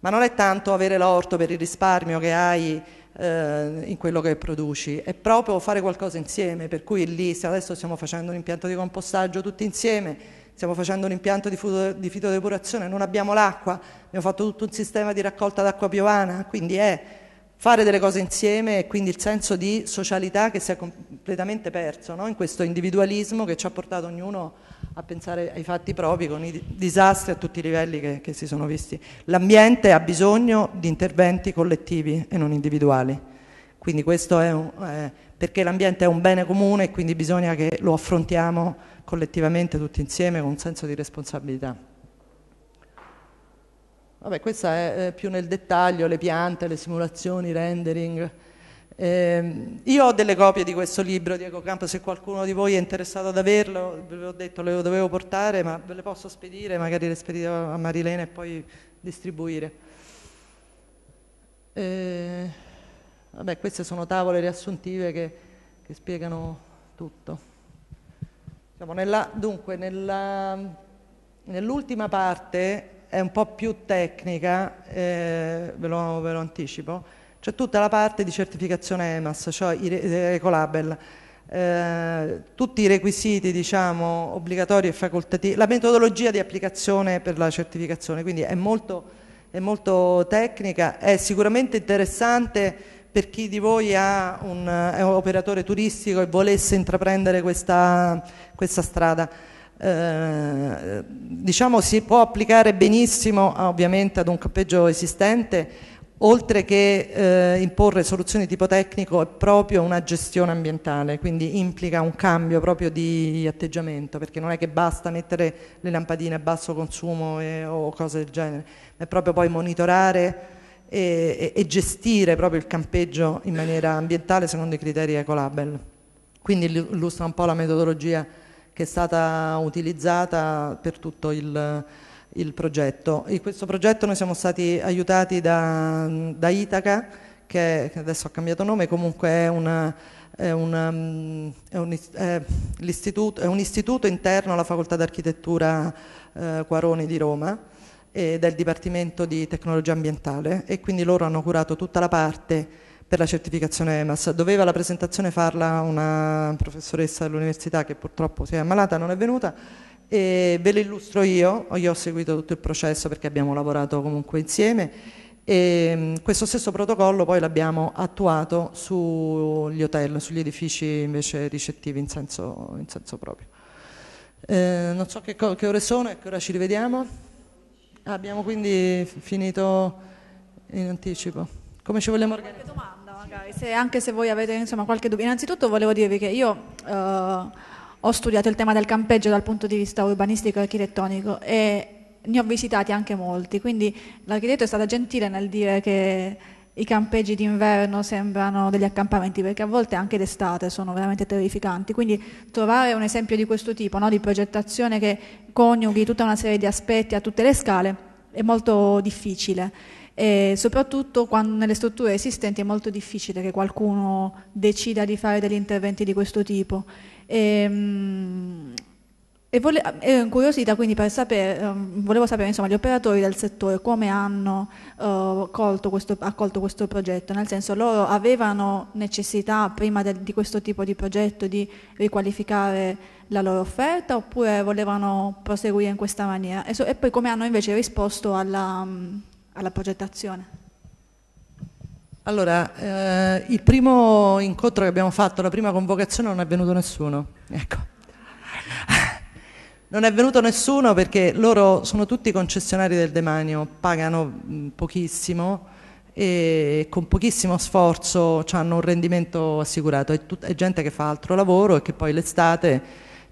Speaker 1: ma non è tanto avere l'orto per il risparmio che hai eh, in quello che produci, è proprio fare qualcosa insieme, per cui lì adesso stiamo facendo un impianto di compostaggio tutti insieme, stiamo facendo un impianto di, fito, di fitodepurazione, non abbiamo l'acqua, abbiamo fatto tutto un sistema di raccolta d'acqua piovana, quindi è fare delle cose insieme e quindi il senso di socialità che si è completamente perso no? in questo individualismo che ci ha portato ognuno a pensare ai fatti propri con i disastri a tutti i livelli che, che si sono visti. L'ambiente ha bisogno di interventi collettivi e non individuali, quindi questo è un, eh, perché l'ambiente è un bene comune e quindi bisogna che lo affrontiamo collettivamente tutti insieme con un senso di responsabilità. Vabbè, questa è eh, più nel dettaglio, le piante, le simulazioni, i rendering. Eh, io ho delle copie di questo libro di Ecocampo, se qualcuno di voi è interessato ad averlo, ve l'ho detto, le dovevo portare, ma ve le posso spedire, magari le spedito a Marilena e poi distribuire. Eh, vabbè, queste sono tavole riassuntive che, che spiegano tutto. Siamo nella, dunque, nell'ultima parte è un po' più tecnica, eh, ve, lo, ve, lo, anticipo, c'è tutta la parte di certificazione EMAS, cioè Ecolabel. Eh, tutti i requisiti diciamo, obbligatori e facoltativi, la metodologia di applicazione per la certificazione, quindi è molto, è molto tecnica, è sicuramente interessante per chi di voi un, è un operatore turistico e volesse intraprendere questa, questa strada. Eh, diciamo si può applicare benissimo ah, ovviamente ad un campeggio esistente oltre che eh, imporre soluzioni tipo tecnico è proprio una gestione ambientale, quindi implica un cambio proprio di atteggiamento, perché non è che basta mettere le lampadine a basso consumo e, o cose del genere, ma è proprio poi monitorare e, e, e, gestire proprio il campeggio in maniera ambientale secondo i criteri Ecolabel. Quindi illustra un po' la metodologia che è stata utilizzata per tutto il, il progetto. In questo progetto noi siamo stati aiutati da, da Itaca, che adesso ha cambiato nome, comunque è, una, è, una, è, un, è un, istituto interno alla Facoltà d'Architettura eh, Quaroni di Roma e del Dipartimento di Tecnologia Ambientale e quindi loro hanno curato tutta la parte per la certificazione EMAS. Doveva la presentazione farla una professoressa dell'università che purtroppo si è ammalata, non è venuta. E ve le illustro io, io ho seguito tutto il processo perché abbiamo lavorato comunque insieme. E mm, questo stesso protocollo poi l'abbiamo attuato sugli hotel, sugli edifici invece ricettivi in senso, in senso proprio. Eh, non so che, che, ore sono e che ora ci rivediamo. abbiamo quindi finito in anticipo. Come ci vogliamo organizzare?
Speaker 2: magari, se, anche se voi avete insomma, qualche dubbio. Innanzitutto volevo dirvi che io eh, ho studiato il tema del campeggio dal punto di vista urbanistico e architettonico e ne ho visitati anche molti, quindi l'architetto è stata gentile nel dire che i campeggi d'inverno sembrano degli accampamenti perché a volte anche d'estate sono veramente terrificanti, quindi trovare un esempio di questo tipo, no? di progettazione che coniughi tutta una serie di aspetti a tutte le scale, è molto difficile e soprattutto quando, nelle strutture esistenti è molto difficile che qualcuno decida di fare degli interventi di questo tipo. E, ehm, e vole- ero incuriosita quindi per sapere, ehm, volevo sapere insomma gli operatori del settore come hanno uh, questo, accolto questo progetto, nel senso loro avevano necessità prima del, di questo tipo di progetto di riqualificare la loro offerta oppure volevano proseguire in questa maniera e, so- e poi come hanno invece risposto alla... Um, alla progettazione?
Speaker 1: Allora, eh, il primo incontro che abbiamo fatto, la prima convocazione, non è venuto nessuno. Ecco. Non è venuto nessuno perché loro sono tutti concessionari del demanio, pagano mm, pochissimo e con pochissimo sforzo hanno un rendimento assicurato. È, è gente che fa altro lavoro e che poi l'estate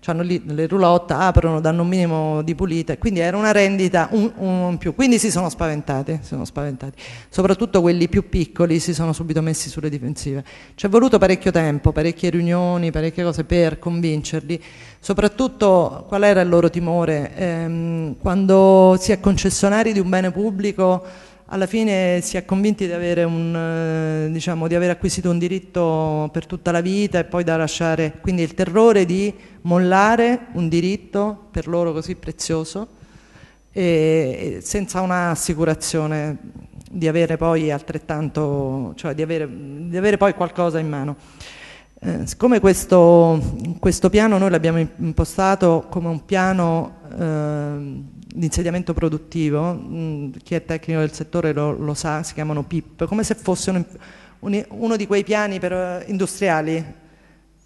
Speaker 1: hanno lì le roulotte, aprono, danno un minimo di pulita, quindi era una rendita un, un in più. Quindi si sono, spaventati, si sono spaventati, soprattutto quelli più piccoli si sono subito messi sulle difensive. Ci è voluto parecchio tempo, parecchie riunioni, parecchie cose per convincerli, soprattutto qual era il loro timore? Ehm, quando si è concessionari di un bene pubblico alla fine si è convinti di avere, un, eh, diciamo, di avere, acquisito un diritto per tutta la vita e poi da lasciare, quindi il terrore di mollare un diritto per loro così prezioso e senza un'assicurazione di avere poi altrettanto, cioè di avere, di avere poi qualcosa in mano. Eh, siccome questo, questo, piano noi l'abbiamo impostato come un piano eh, l'insediamento produttivo, mh, mm, chi è tecnico del settore lo, lo, sa, si chiamano PIP, come se fosse un, un, uno di quei piani per, eh, industriali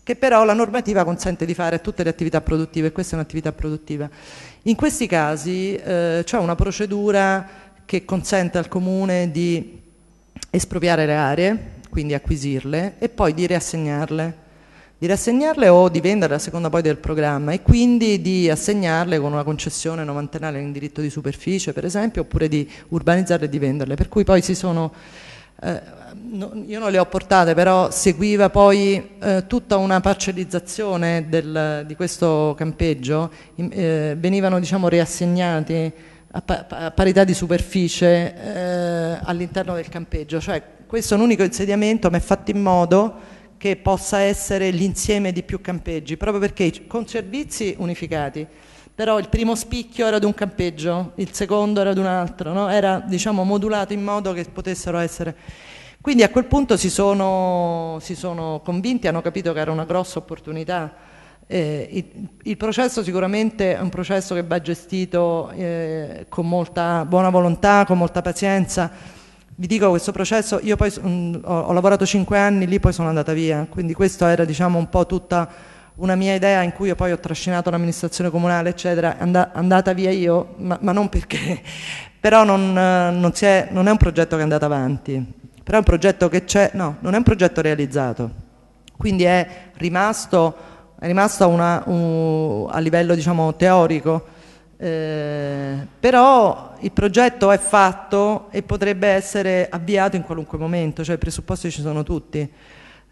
Speaker 1: che però la normativa consente di fare tutte le attività produttive e questa è un'attività produttiva. In questi casi eh, c'è una procedura che consente al comune di espropriare le aree, quindi acquisirle e poi di riassegnarle di rassegnarle o di venderle a seconda poi del programma e quindi di assegnarle con una concessione novantennale in diritto di superficie per esempio oppure di urbanizzarle e di venderle per cui poi si sono eh, no, io non le ho portate però seguiva poi eh, tutta una parcellizzazione del, di questo campeggio eh, venivano diciamo riassegnati a, pa a parità di superficie eh, all'interno del campeggio cioè questo è un unico insediamento ma è fatto in modo che possa essere l'insieme di più campeggi, proprio perché con servizi unificati, però il primo spicchio era di un campeggio, il secondo era di un altro, no? era diciamo, modulato in modo che potessero essere... Quindi a quel punto si sono, si sono convinti, hanno capito che era una grossa opportunità. Eh, il, il, processo sicuramente è un processo che va gestito eh, con molta buona volontà, con molta pazienza, vi dico questo processo, io poi mh, mm, ho, ho, lavorato cinque anni, lì poi sono andata via, quindi questa era diciamo un po' tutta una mia idea in cui io poi ho trascinato l'amministrazione comunale, eccetera, and andata via io, ma, ma non perché, però non, non, è, non, è, un progetto che è andato avanti, però è un progetto che c'è, no, non è un progetto realizzato, quindi è rimasto, è rimasto una, un, a livello diciamo teorico, eh, però il progetto è fatto e potrebbe essere avviato in qualunque momento, cioè i presupposti ci sono tutti.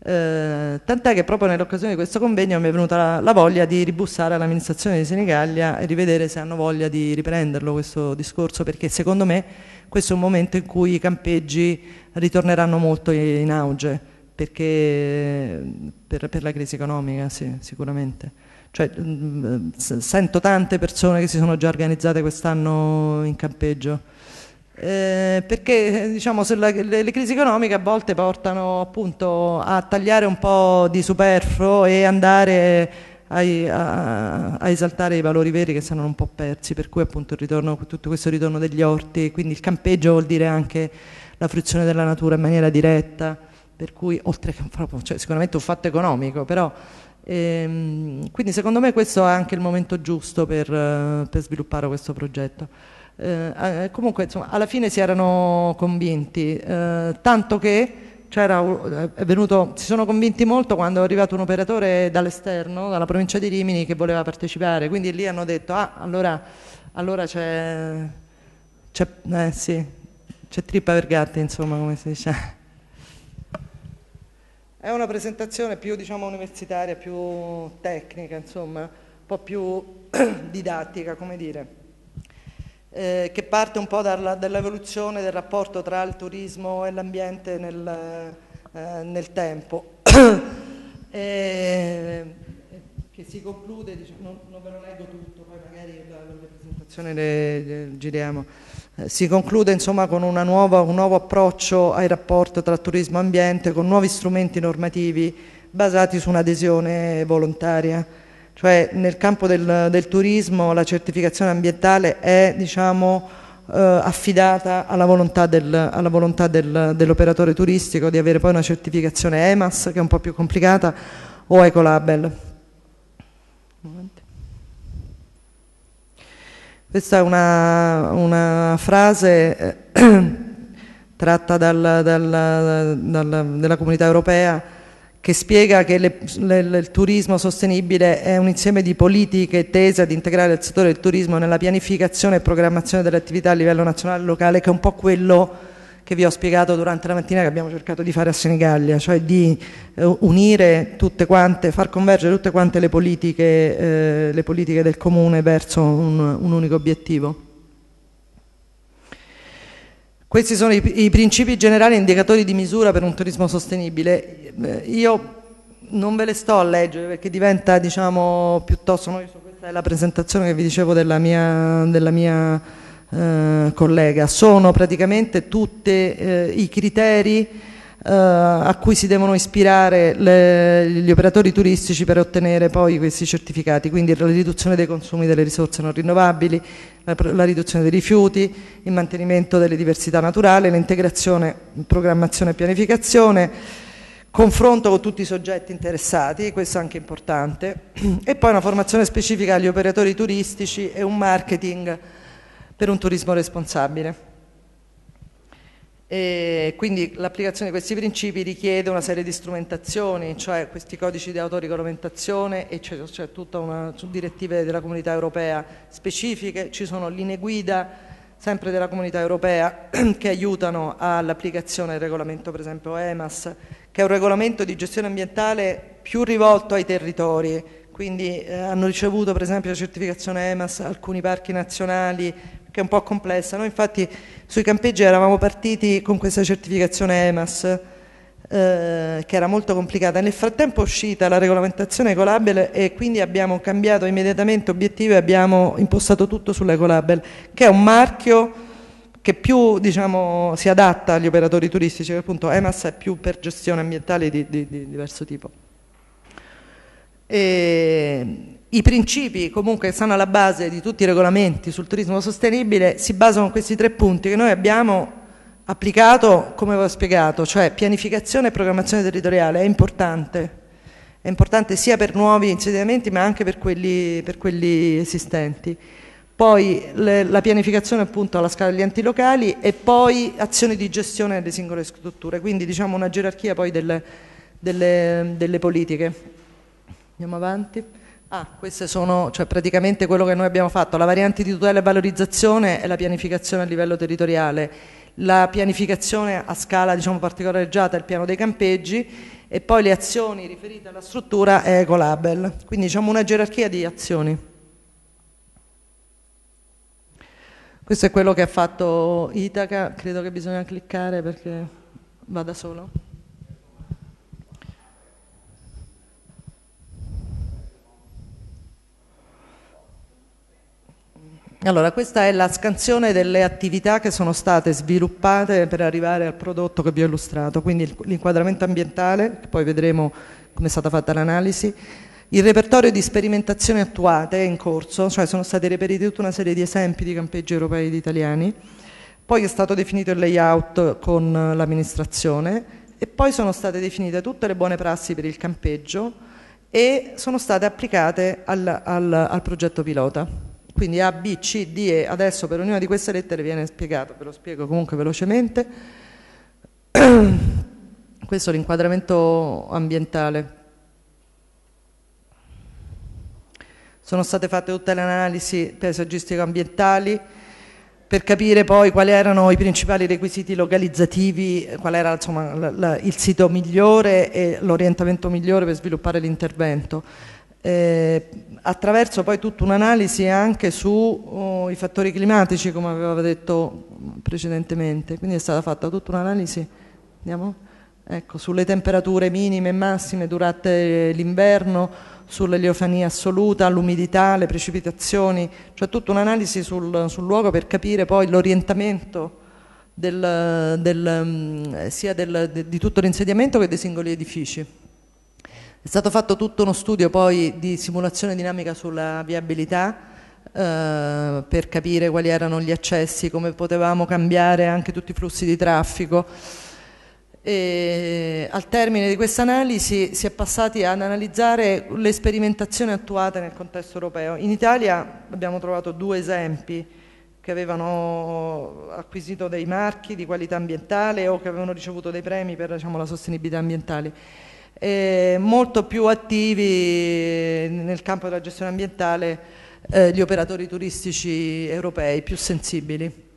Speaker 1: Eh, tant'è che proprio nell'occasione di questo convegno mi è venuta la, la voglia di ribussare all'amministrazione di Senigallia e rivedere se hanno voglia di riprenderlo questo discorso perché secondo me questo è un momento in cui i campeggi ritorneranno molto in auge perché, eh, per, per la crisi economica sì, sicuramente. Cioè, mm, sento tante persone che si sono già organizzate quest'anno in campeggio. Eh, perché diciamo, la, le, le, crisi economiche a volte portano appunto a tagliare un po' di superfluo e andare ai, a, a, esaltare i valori veri che sono un po' persi, per cui appunto ritorno, tutto questo ritorno degli orti, quindi il campeggio vuol dire anche la fruizione della natura in maniera diretta, per cui oltre che cioè, sicuramente un fatto economico, però e, ehm, quindi secondo me questo è anche il momento giusto per, per sviluppare questo progetto. Eh, eh comunque insomma, alla fine si erano convinti, eh, tanto che venuto, si sono convinti molto quando è arrivato un operatore dall'esterno, dalla provincia di Rimini, che voleva partecipare, quindi lì hanno detto, ah allora, allora c'è, eh, sì, trippa per gatti, insomma, come si dice. È una presentazione più diciamo, universitaria, più tecnica, insomma, un po' più didattica, come dire, eh, che parte un po' dall'evoluzione del rapporto tra il turismo e l'ambiente nel, eh, nel tempo. e, eh, che si conclude, diciamo, non, non, ve lo leggo tutto, poi magari la, la presentazione le, le giriamo, eh, si conclude insomma con nuova, un nuovo approccio ai rapporti tra turismo e ambiente con nuovi strumenti normativi basati su un'adesione volontaria. Cioè nel campo del, del, turismo la certificazione ambientale è diciamo, eh, affidata alla volontà, del, alla volontà del, dell'operatore turistico di avere poi una certificazione EMAS che è un po' più complicata o Ecolabel. Questa è una, una frase eh, tratta dal, dal, dal, dalla comunità europea che spiega che le, le, il turismo sostenibile è un insieme di politiche tese ad integrare il settore del turismo nella pianificazione e programmazione delle attività a livello nazionale e locale, che è un po' quello che vi ho spiegato durante la mattina che abbiamo cercato di fare a Senigallia, cioè di eh, unire tutte quante, far convergere tutte quante le politiche, eh, le politiche del comune verso un, un unico obiettivo. Questi sono i, i, principi generali indicatori di misura per un turismo sostenibile. Eh, io non ve le sto a leggere perché diventa, diciamo, piuttosto... questa è la presentazione che vi dicevo della mia, della mia eh, collega, sono praticamente tutti eh, i criteri eh, a cui si devono ispirare le, gli operatori turistici per ottenere poi questi certificati, quindi la riduzione dei consumi delle risorse non rinnovabili, la, la riduzione dei rifiuti, il mantenimento delle diversità naturali, l'integrazione, programmazione e pianificazione, confronto con tutti i soggetti interessati, questo è anche importante, e poi una formazione specifica agli operatori turistici e un marketing per un turismo responsabile. E quindi l'applicazione di questi principi richiede una serie di strumentazioni, cioè questi codici di autoregolamentazione e c'è, c'è tutta una direttiva della comunità europea specifiche, ci sono linee guida sempre della comunità europea che aiutano all'applicazione del regolamento per esempio EMAS, che è un regolamento di gestione ambientale più rivolto ai territori, quindi eh, hanno ricevuto per esempio la certificazione EMAS alcuni parchi nazionali che è un po' complessa. Noi infatti sui campeggi eravamo partiti con questa certificazione EMAS eh, che era molto complicata. Nel frattempo è uscita la regolamentazione Ecolabel e quindi abbiamo cambiato immediatamente obiettivo e abbiamo impostato tutto sull'Ecolabel, che è un marchio che più diciamo, si adatta agli operatori turistici, che appunto EMAS è più per gestione ambientale di, di, di diverso tipo. E i principi comunque che stanno alla base di tutti i regolamenti sul turismo sostenibile si basano su questi tre punti che noi abbiamo applicato come ho spiegato, cioè pianificazione e programmazione territoriale è importante, è importante sia per nuovi insediamenti ma anche per quelli, per quelli esistenti. Poi le, la pianificazione appunto alla scala degli enti locali e poi azioni di gestione delle singole strutture, quindi diciamo una gerarchia poi delle, delle, delle politiche. Andiamo avanti. Ah, queste sono cioè, praticamente quello che noi abbiamo fatto, la variante di tutela e valorizzazione è la pianificazione a livello territoriale, la pianificazione a scala diciamo, particolareggiata è il piano dei campeggi e poi le azioni riferite alla struttura è Ecolabel, quindi diciamo una gerarchia di azioni. Questo è quello che ha fatto Itaca, credo che bisogna cliccare perché va da solo. Allora, questa è la scansione delle attività che sono state sviluppate per arrivare al prodotto che vi ho illustrato, quindi l'inquadramento ambientale, poi vedremo come è stata fatta l'analisi, il repertorio di sperimentazioni attuate in corso, cioè sono stati reperiti tutta una serie di esempi di campeggi europei ed italiani, poi è stato definito il layout con l'amministrazione e poi sono state definite tutte le buone prassi per il campeggio e sono state applicate al, al, al progetto pilota quindi A, B, C, D e adesso per ognuna di queste lettere viene spiegato, ve lo spiego comunque velocemente. Questo è l'inquadramento ambientale. Sono state fatte tutte le analisi paesaggistico ambientali per capire poi quali erano i principali requisiti localizzativi, qual era insomma, il sito migliore e l'orientamento migliore per sviluppare l'intervento eh, attraverso poi tutta un'analisi anche sui eh, oh, fattori climatici, come aveva detto precedentemente. Quindi è stata fatta tutta un'analisi ecco, sulle temperature minime e massime durante l'inverno, sull'eliofania assoluta, l'umidità, le precipitazioni, cioè tutta un'analisi sul, sul, luogo per capire poi l'orientamento mm, sia del, di tutto l'insediamento che dei singoli edifici. È stato fatto tutto uno studio poi di simulazione dinamica sulla viabilità eh, per capire quali erano gli accessi, come potevamo cambiare anche tutti i flussi di traffico. E al termine di questa analisi si è passati ad analizzare le sperimentazioni attuate nel contesto europeo. In Italia abbiamo trovato due esempi che avevano acquisito dei marchi di qualità ambientale o che avevano ricevuto dei premi per diciamo, la sostenibilità ambientale e eh, molto più attivi eh, nel campo della gestione ambientale eh, gli operatori turistici europei più sensibili.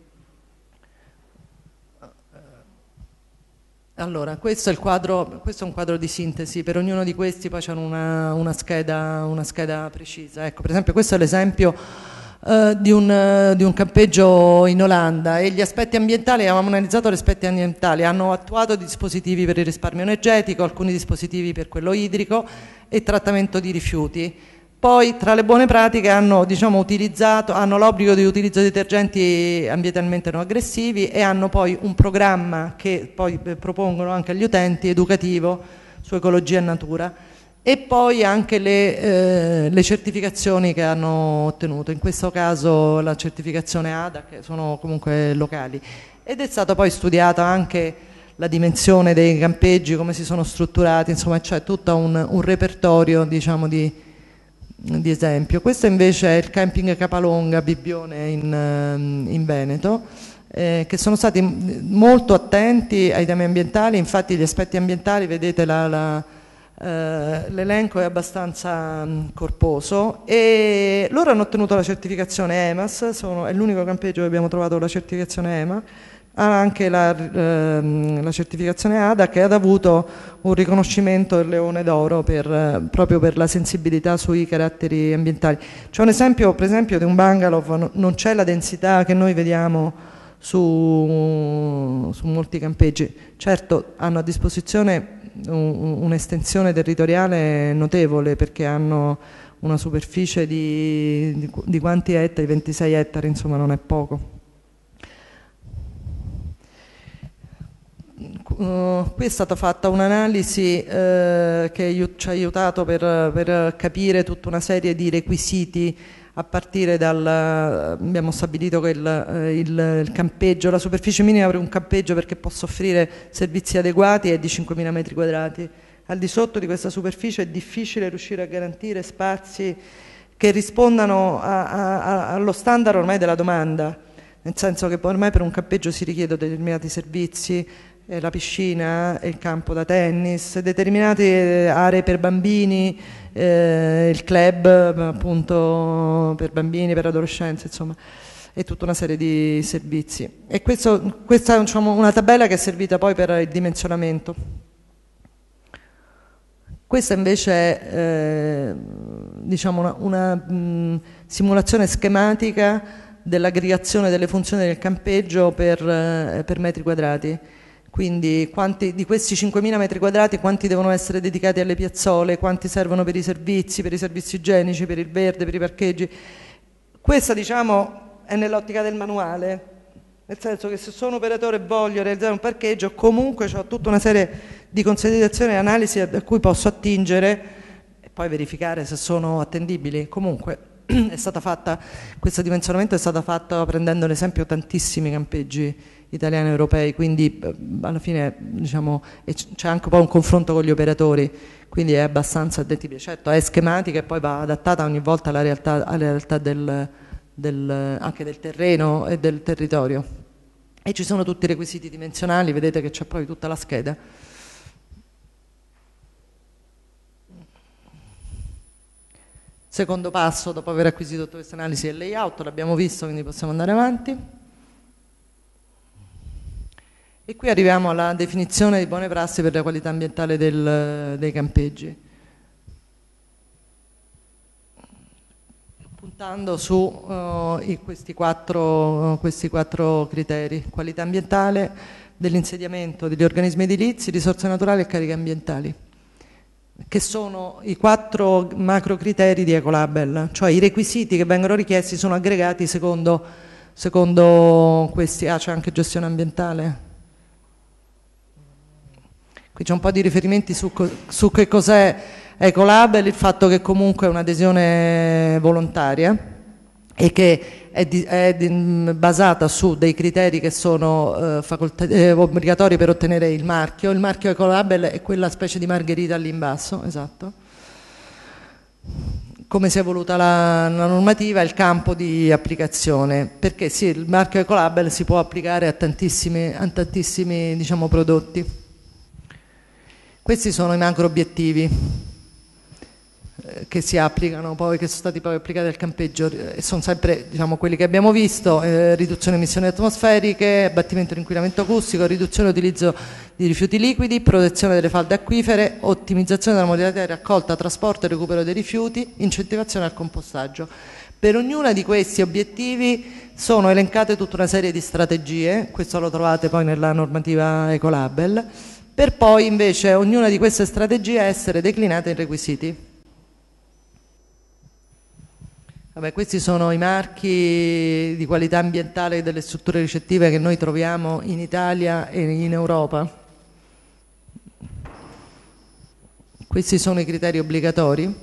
Speaker 1: Allora, questo è, quadro, questo è, un quadro di sintesi, per ognuno di questi poi c'è una, una, scheda, una scheda precisa. Ecco, per esempio questo è l'esempio eh, di, un, eh, di, un, campeggio in Olanda e gli aspetti ambientali, abbiamo analizzato gli aspetti ambientali, hanno attuato dispositivi per il risparmio energetico, alcuni dispositivi per quello idrico e trattamento di rifiuti. Poi tra le buone pratiche hanno, diciamo, hanno l'obbligo di utilizzo di detergenti ambientalmente non aggressivi e hanno poi un programma che poi eh, propongono anche agli utenti educativo su ecologia e natura e poi anche le, eh, le, certificazioni che hanno ottenuto, in questo caso la certificazione ADA, che sono comunque locali. Ed è stata poi studiata anche la dimensione dei campeggi, come si sono strutturati, insomma c'è tutto un, un repertorio diciamo, di, di, esempio. Questo invece è il camping Capalonga, Bibbione in, ehm, in Veneto, eh, che sono stati molto attenti ai temi ambientali, infatti gli aspetti ambientali, vedete la, la eh, l'elenco è abbastanza mh, mm, corposo e loro hanno ottenuto la certificazione EMAS, sono, è l'unico campeggio che abbiamo trovato la certificazione EMA, ha anche la, ehm, la, certificazione ADA che ha avuto un riconoscimento del leone d'oro eh, proprio per la sensibilità sui caratteri ambientali. C'è un esempio per esempio di un bungalow, no, non c'è la densità che noi vediamo su, su molti campeggi, certo hanno a disposizione un'estensione territoriale notevole perché hanno una superficie di, di, di quanti ettari? 26 ettari, insomma non è poco. qui è stata fatta un'analisi uh, che ci ha aiutato per, per, capire tutta una serie di requisiti a partire dal, eh, abbiamo stabilito che il, eh, il, il campeggio, la superficie minima per un campeggio perché possa offrire servizi adeguati è di 5.000 metri quadrati. Al di sotto di questa superficie è difficile riuscire a garantire spazi che rispondano a, a, allo standard ormai della domanda, nel senso che ormai per un campeggio si richiedono determinati servizi, eh, la piscina, eh, il campo da tennis, determinate eh, aree per bambini, eh, il club appunto per bambini, per adolescenze, insomma, e tutta una serie di servizi. E questo, questa è diciamo, una tabella che è servita poi per il dimensionamento. Questa invece è eh, diciamo una, una mh, simulazione schematica dell'aggregazione delle funzioni del campeggio per, eh, per metri quadrati quindi quanti, di questi 5.000 metri quadrati quanti devono essere dedicati alle piazzole, quanti servono per i servizi, per i servizi igienici, per il verde, per i parcheggi. Questa diciamo è nell'ottica del manuale, nel senso che se sono operatore e voglio realizzare un parcheggio comunque ho tutta una serie di considerazioni e analisi a cui posso attingere e poi verificare se sono attendibili. Comunque è stata fatta, questo dimensionamento è stato fatto prendendo l'esempio esempio tantissimi campeggi italiani e europei, quindi eh, alla fine diciamo, c'è anche poi un confronto con gli operatori, quindi è abbastanza, certo è schematica e poi va adattata ogni volta alla realtà, alla realtà del, del, anche del terreno e del territorio. E ci sono tutti i requisiti dimensionali, vedete che c'è poi tutta la scheda. Secondo passo, dopo aver acquisito tutte queste analisi e layout, l'abbiamo visto, quindi possiamo andare avanti. E qui arriviamo alla definizione di buone prassi per la qualità ambientale del, dei campeggi. Puntando su uh, questi, quattro, eh, questi quattro criteri, qualità ambientale dell'insediamento degli organismi edilizi, risorse naturali e cariche ambientali che sono i quattro macro criteri di Ecolabel, cioè i requisiti che vengono richiesti sono aggregati secondo, secondo questi, ah c'è anche gestione ambientale, Qui c'è un po' di riferimenti su, su che cos'è Ecolabel, il fatto che comunque è un'adesione volontaria e che è, di, è di, mm, basata su dei criteri che sono eh, eh, obbligatori per ottenere il marchio. Il marchio Ecolabel è quella specie di margherita lì in basso, esatto come si è evoluta la, la normativa e il campo di applicazione, perché sì, il marchio Ecolabel si può applicare a tantissimi, a tantissimi diciamo, prodotti. Questi sono i macro obiettivi eh, che si applicano poi, che sono stati poi applicati al campeggio eh, e sono sempre diciamo, quelli che abbiamo visto, eh, riduzione emissioni atmosferiche, abbattimento dell'inquinamento acustico, riduzione e utilizzo di rifiuti liquidi, protezione delle falde acquifere, ottimizzazione della modalità di raccolta, trasporto e recupero dei rifiuti, incentivazione al compostaggio. Per ognuno di questi obiettivi sono elencate tutta una serie di strategie, questo lo trovate poi nella normativa Ecolabel, per poi invece ognuna di queste strategie essere declinata in requisiti. Vabbè, questi sono i marchi di qualità ambientale delle strutture ricettive che noi troviamo in Italia e in Europa. Questi sono i criteri obbligatori,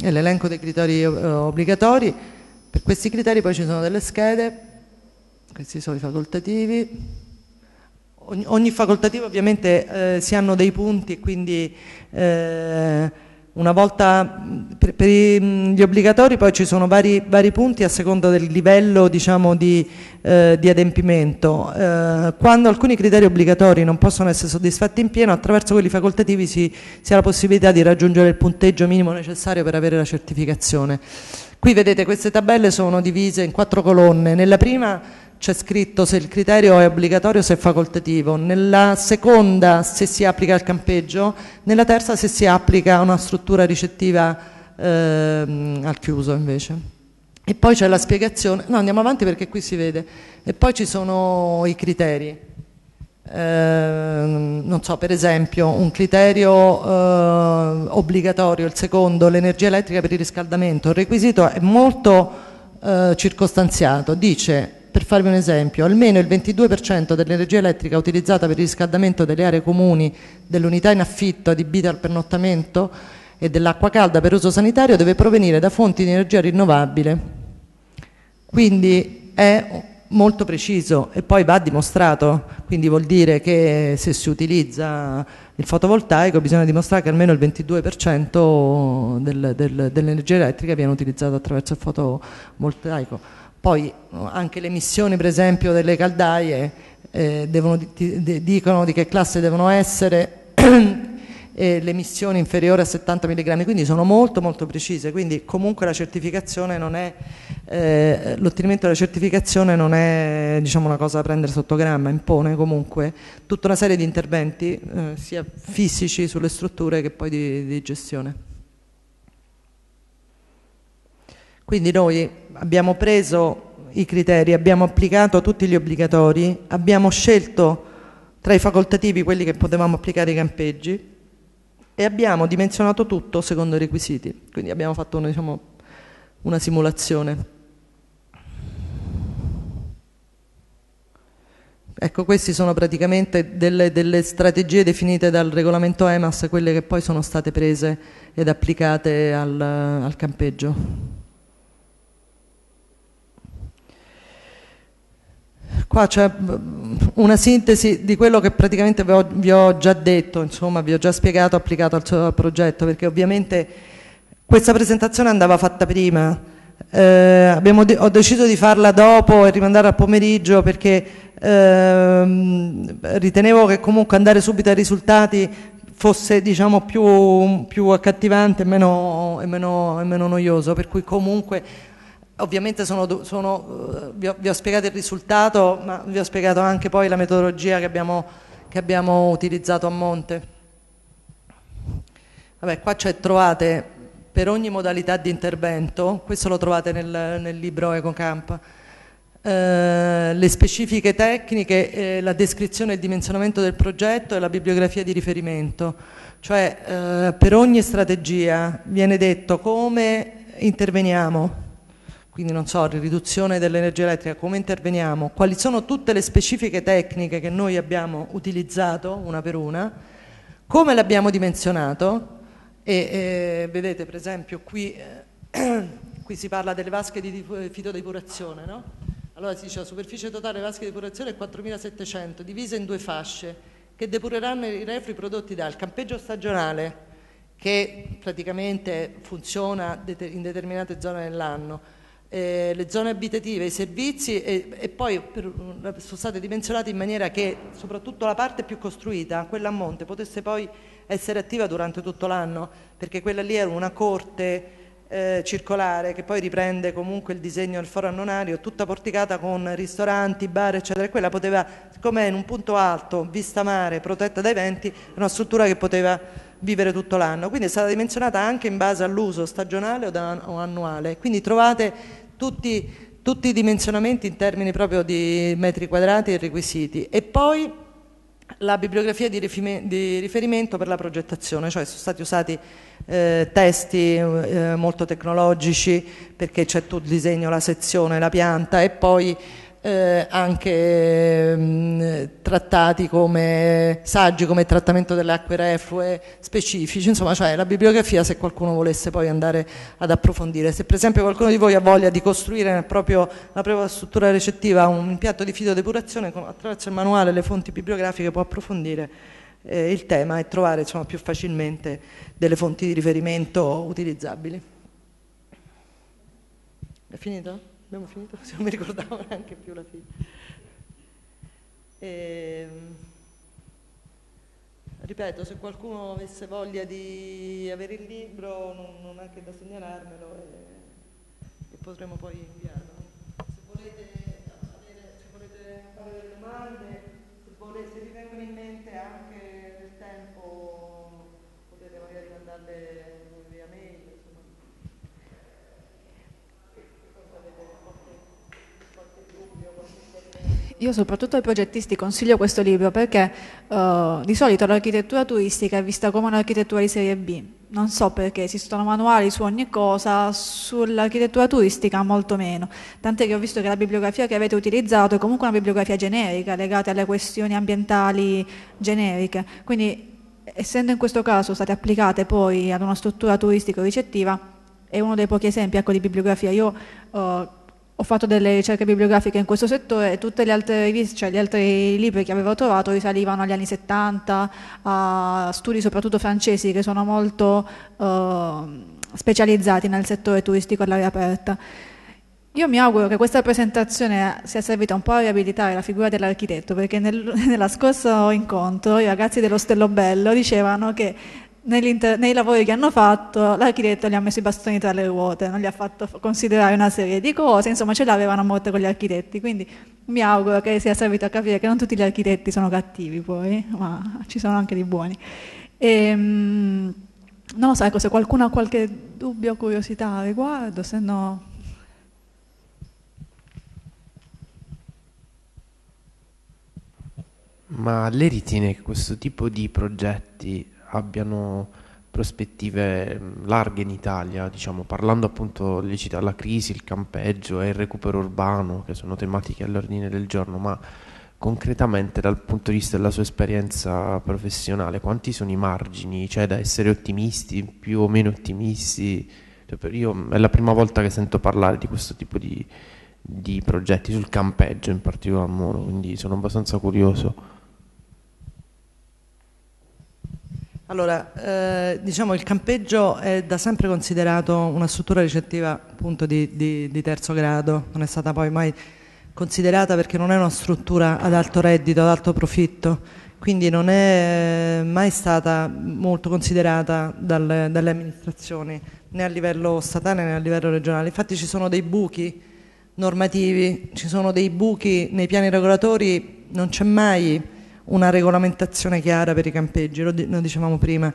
Speaker 1: è l'elenco dei criteri eh, obbligatori. Per questi criteri poi ci sono delle schede, questi sono i facoltativi, ogni, ogni facoltativa ovviamente eh, si hanno dei punti e quindi eh, una volta per, per, gli obbligatori poi ci sono vari, vari, punti a seconda del livello diciamo, di, eh, di adempimento. Eh, quando alcuni criteri obbligatori non possono essere soddisfatti in pieno, attraverso quelli facoltativi si, si, ha la possibilità di raggiungere il punteggio minimo necessario per avere la certificazione. Qui vedete queste tabelle sono divise in quattro colonne. Nella prima c'è scritto se il criterio è obbligatorio o se è facoltativo, nella seconda se si applica al campeggio, nella terza se si applica a una struttura ricettiva ehm, al chiuso invece. E poi c'è la spiegazione, no andiamo avanti perché qui si vede, e poi ci sono i criteri. Eh, non so, per esempio un criterio eh, obbligatorio, il secondo, l'energia elettrica per il riscaldamento, il requisito è molto eh, circostanziato, dice per farvi un esempio, almeno il 22% dell'energia elettrica utilizzata per il riscaldamento delle aree comuni dell'unità in affitto adibita al pernottamento e dell'acqua calda per uso sanitario deve provenire da fonti di energia rinnovabile. Quindi è molto preciso e poi va dimostrato, quindi vuol dire che se si utilizza il fotovoltaico bisogna dimostrare che almeno il 22% del, del, dell'energia elettrica viene utilizzata attraverso il fotovoltaico. Poi anche le missioni per esempio delle caldaie eh, devono, di, dicono di che classe devono essere e le emissioni inferiori a 70 mg, quindi sono molto molto precise, quindi comunque la certificazione non è, eh, l'ottenimento della certificazione non è diciamo, una cosa da prendere sotto gramma, impone comunque tutta una serie di interventi eh, sia fisici sulle strutture che poi di, di gestione. Quindi noi abbiamo preso i criteri, abbiamo applicato tutti gli obbligatori, abbiamo scelto tra i facoltativi quelli che potevamo applicare i campeggi e abbiamo dimensionato tutto secondo i requisiti, quindi abbiamo fatto una, diciamo, una simulazione. Ecco, queste sono praticamente delle, delle, strategie definite dal regolamento EMAS, quelle che poi sono state prese ed applicate al, al campeggio. Qua c'è mm, una sintesi di quello che praticamente vi ho, vi ho, già detto, insomma, vi ho già spiegato applicato al, al progetto, perché ovviamente questa presentazione andava fatta prima, eh, de ho deciso di farla dopo e rimandare al pomeriggio perché ehm, ritenevo che comunque andare subito ai risultati fosse diciamo, più, più accattivante e meno, e, meno, e meno noioso, per cui comunque Ovviamente sono, sono, eh, vi, ho, vi, ho, spiegato il risultato, ma vi ho spiegato anche poi la metodologia che abbiamo, che abbiamo utilizzato a monte. Vabbè, qua c'è trovate per ogni modalità di intervento, questo lo trovate nel, nel libro EcoCamp, eh, le specifiche tecniche, eh, la descrizione e il dimensionamento del progetto e la bibliografia di riferimento. Cioè eh, per ogni strategia viene detto come interveniamo, quindi non so, riduzione dell'energia elettrica, come interveniamo, quali sono tutte le specifiche tecniche che noi abbiamo utilizzato una per una, come le abbiamo dimensionato e, e eh, vedete per esempio qui, eh, qui, si parla delle vasche di fitodepurazione, no? allora si dice la superficie totale delle vasche di depurazione è 4.700 divisa in due fasce che depureranno i reflui prodotti dal campeggio stagionale che praticamente funziona in determinate zone dell'anno, eh, le zone abitative, i servizi e, e poi per, sono state dimensionate in maniera che soprattutto la parte più costruita, quella a monte, potesse poi essere attiva durante tutto l'anno, perché quella lì era una corte eh, circolare che poi riprende comunque il disegno del foro annonario, tutta porticata con ristoranti, bar eccetera, e quella poteva, siccome è in un punto alto, vista mare, protetta dai venti, era una struttura che poteva vivere tutto l'anno, quindi è stata dimensionata anche in base all'uso stagionale o, da, o annuale, quindi trovate tutti, tutti i dimensionamenti in termini proprio di metri quadrati e requisiti. E poi la bibliografia di, riferimento per la progettazione, cioè sono stati usati eh, testi eh, molto tecnologici perché c'è tu il disegno, la sezione, la pianta e poi eh, anche mh, mm, trattati come saggi come trattamento delle acque reflue specifici, insomma cioè la bibliografia se qualcuno volesse poi andare ad approfondire. Se per esempio qualcuno di voi ha voglia di costruire nel proprio, la propria struttura recettiva un impianto di fitodepurazione attraverso il manuale e le fonti bibliografiche può approfondire eh, il tema e trovare insomma, più facilmente delle fonti di riferimento utilizzabili. È finito? Abbiamo finito? Se non mi ricordavo neanche più la fine. E, ehm, ripeto, se qualcuno avesse voglia di avere il libro, non, non ha che da segnalarmelo e, e potremo poi inviarlo. Se volete, avere, se volete fare delle domande, se, volete, se vi vengono in mente anche nel tempo, potete magari mandarle
Speaker 2: Io soprattutto ai progettisti consiglio questo libro perché uh, di solito l'architettura turistica è vista come un'architettura di serie B. Non so perché, esistono manuali su ogni cosa, sull'architettura turistica molto meno. Tant'è che ho visto che la bibliografia che avete utilizzato è comunque una bibliografia generica, legata alle questioni ambientali generiche. Quindi, essendo in questo caso state applicate poi ad una struttura turistico-ricettiva, è uno dei pochi esempi ecco, di bibliografia. Io, uh, ho fatto delle ricerche bibliografiche in questo settore e tutte le altre riviste, cioè gli altri libri che avevo trovato risalivano agli anni 70, a studi soprattutto francesi che sono molto eh, specializzati nel settore turistico all'aria aperta. Io mi auguro che questa presentazione sia servita un po' a riabilitare la figura dell'architetto, perché nel, nella scorsa incontro i ragazzi dell'Ostello Bello dicevano che nei lavori che hanno fatto l'architetto gli ha messo i bastoni tra le ruote, non gli ha fatto considerare una serie di cose, insomma ce l'avevano a morte con gli architetti, quindi mi auguro che sia servito a capire che non tutti gli architetti sono cattivi poi, ma ci sono anche di buoni. E, ehm, non lo so, ecco, se qualcuno ha qualche dubbio o curiosità a riguardo, se no...
Speaker 1: Ma lei ritiene che questo tipo di progetti abbiano prospettive larghe in Italia, diciamo, parlando appunto lecita alla crisi, il campeggio e il recupero urbano, che sono tematiche all'ordine del giorno, ma concretamente dal punto di vista della sua esperienza professionale, quanti sono i margini? C'è da essere ottimisti, più o meno ottimisti? Cioè, io, è la prima volta che sento parlare di questo tipo di, di progetti sul campeggio in particolar modo, quindi sono abbastanza curioso. Allora, eh, diciamo il campeggio è da sempre considerato una struttura ricettiva appunto di, di, di terzo grado, non è stata poi mai considerata perché non è una struttura ad alto reddito, ad alto profitto, quindi non è mai stata molto considerata dalle, dalle, amministrazioni né a livello statale né a livello regionale. Infatti ci sono dei buchi normativi, ci sono dei buchi nei piani regolatori, non c'è mai una regolamentazione chiara per i campeggi, lo, lo dicevamo prima,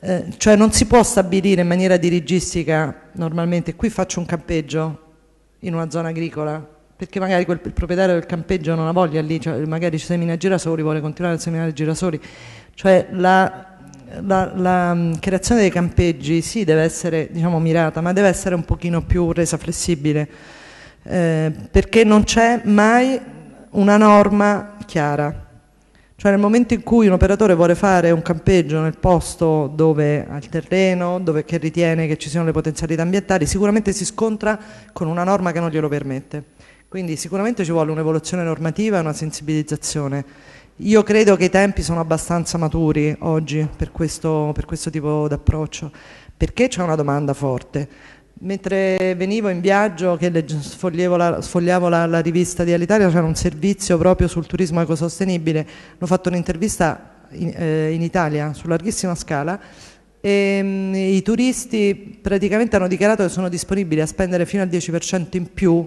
Speaker 1: eh, cioè non si può stabilire in maniera dirigistica normalmente qui faccio un campeggio in una zona agricola perché magari quel, il proprietario del campeggio non ha voglia lì, cioè magari ci semina girasoli, vuole continuare a seminare girasoli, cioè la, la, la, creazione dei campeggi sì deve essere diciamo, mirata ma deve essere un pochino più resa flessibile eh, perché non c'è mai una norma chiara cioè nel momento in cui un operatore vuole fare un campeggio nel posto dove ha il terreno, dove che ritiene che ci siano le potenzialità ambientali, sicuramente si scontra con una norma che non glielo permette. Quindi sicuramente ci vuole un'evoluzione normativa e una sensibilizzazione. Io credo che i tempi sono abbastanza maturi oggi per questo, per questo tipo d'approccio, perché c'è una domanda forte. Mentre venivo in viaggio, che legge, la, sfogliavo la, la, rivista di Alitalia, c'era un servizio proprio sul turismo ecosostenibile, ho fatto un'intervista in, eh, in, Italia su larghissima scala e mh, mm, i turisti praticamente hanno dichiarato che sono disponibili a spendere fino al 10% in più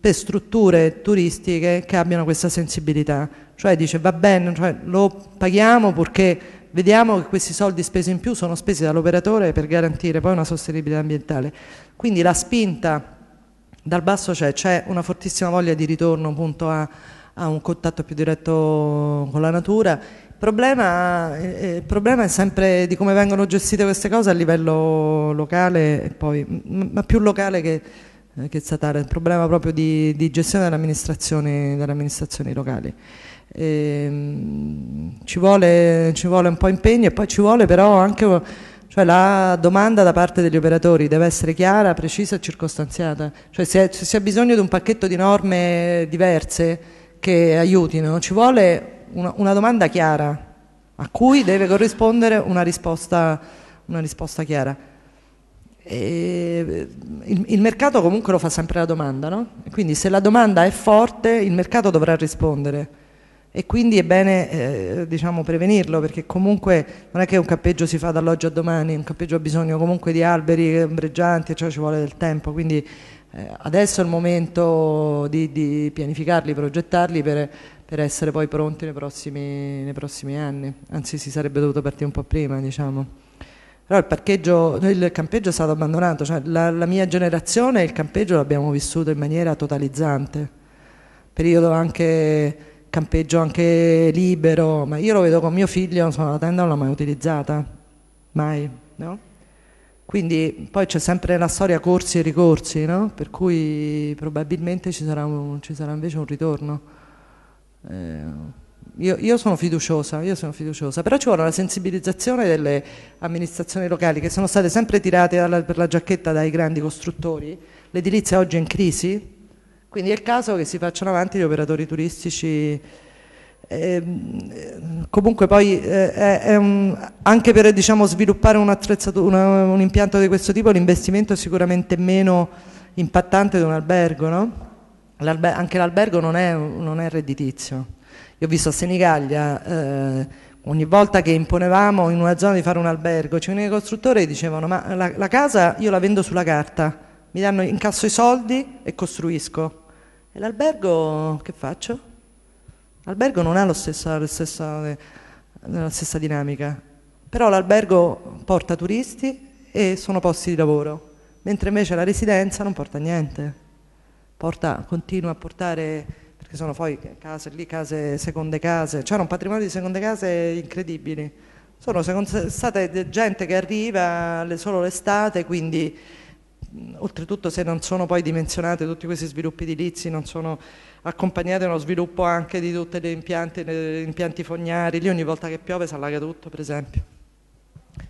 Speaker 1: per strutture turistiche che abbiano questa sensibilità. Cioè dice va bene, cioè, lo paghiamo purché vediamo che questi soldi spesi in più sono spesi dall'operatore per garantire poi una sostenibilità ambientale. Quindi la spinta dal basso c'è, c'è una fortissima voglia di ritorno appunto a, a un contatto più diretto con la natura il problema, il eh, eh, problema è sempre di come vengono gestite queste cose a livello locale, poi, ma più locale che, eh, che statale, il problema proprio di, di gestione delle amministrazioni locali. Ehm, ci vuole, ci, vuole, un po' impegno e poi ci vuole però anche cioè la domanda da parte degli operatori deve essere chiara, precisa e circostanziata. Cioè se, se ha bisogno di un pacchetto di norme diverse che aiutino, ci vuole una, una domanda chiara a cui deve corrispondere una risposta, una risposta chiara. Il, il, mercato comunque lo fa sempre la domanda, no? quindi se la domanda è forte il mercato dovrà rispondere e quindi è bene eh, diciamo, prevenirlo perché comunque non è che un campeggio si fa dall'oggi a domani, un campeggio ha bisogno comunque di alberi ombreggianti, cioè ci vuole del tempo, quindi eh, adesso è il momento di, di pianificarli, progettarli per, per, essere poi pronti nei prossimi, nei prossimi, anni, anzi si sarebbe dovuto partire un po' prima diciamo. Però il, il campeggio è stato abbandonato, cioè, la, la mia generazione il campeggio l'abbiamo vissuto in maniera totalizzante, periodo anche campeggio anche libero, ma io lo vedo con mio figlio, insomma, la tenda non l'ho mai utilizzata, mai, no? Quindi poi c'è sempre la storia corsi e ricorsi, no? per cui probabilmente ci sarà, un, ci sarà invece un ritorno. Eh, io, io, sono io, sono fiduciosa, però ci vuole una sensibilizzazione delle amministrazioni locali che sono state sempre tirate alla, per la giacchetta dai grandi costruttori. L'edilizia oggi è in crisi, quindi è il caso che si facciano avanti gli operatori turistici. Eh, comunque poi eh, è un, anche per diciamo, sviluppare un, una, un, impianto di questo tipo l'investimento è sicuramente meno impattante di un albergo, no? Alber anche l'albergo non, non è, redditizio. Io ho visto a Senigallia, eh, ogni volta che imponevamo in una zona di fare un albergo, ci venivano i costruttori e dicevano ma la, la casa io la vendo sulla carta, mi danno incasso i soldi e costruisco e l'albergo che faccio? L'albergo non ha la stessa, stessa, eh, la stessa dinamica, però l'albergo porta turisti e sono posti di lavoro, mentre invece la residenza non porta niente, porta, continua a portare, perché sono poi case lì, case, seconde case, c'era cioè, un patrimonio di seconde case incredibili, sono state gente che arriva solo l'estate, quindi oltretutto se non sono poi dimensionati tutti questi sviluppi edilizi, non sono accompagnati da sviluppo anche di tutti gli impianti, impianti fognari, lì ogni volta che piove si allaga tutto per esempio.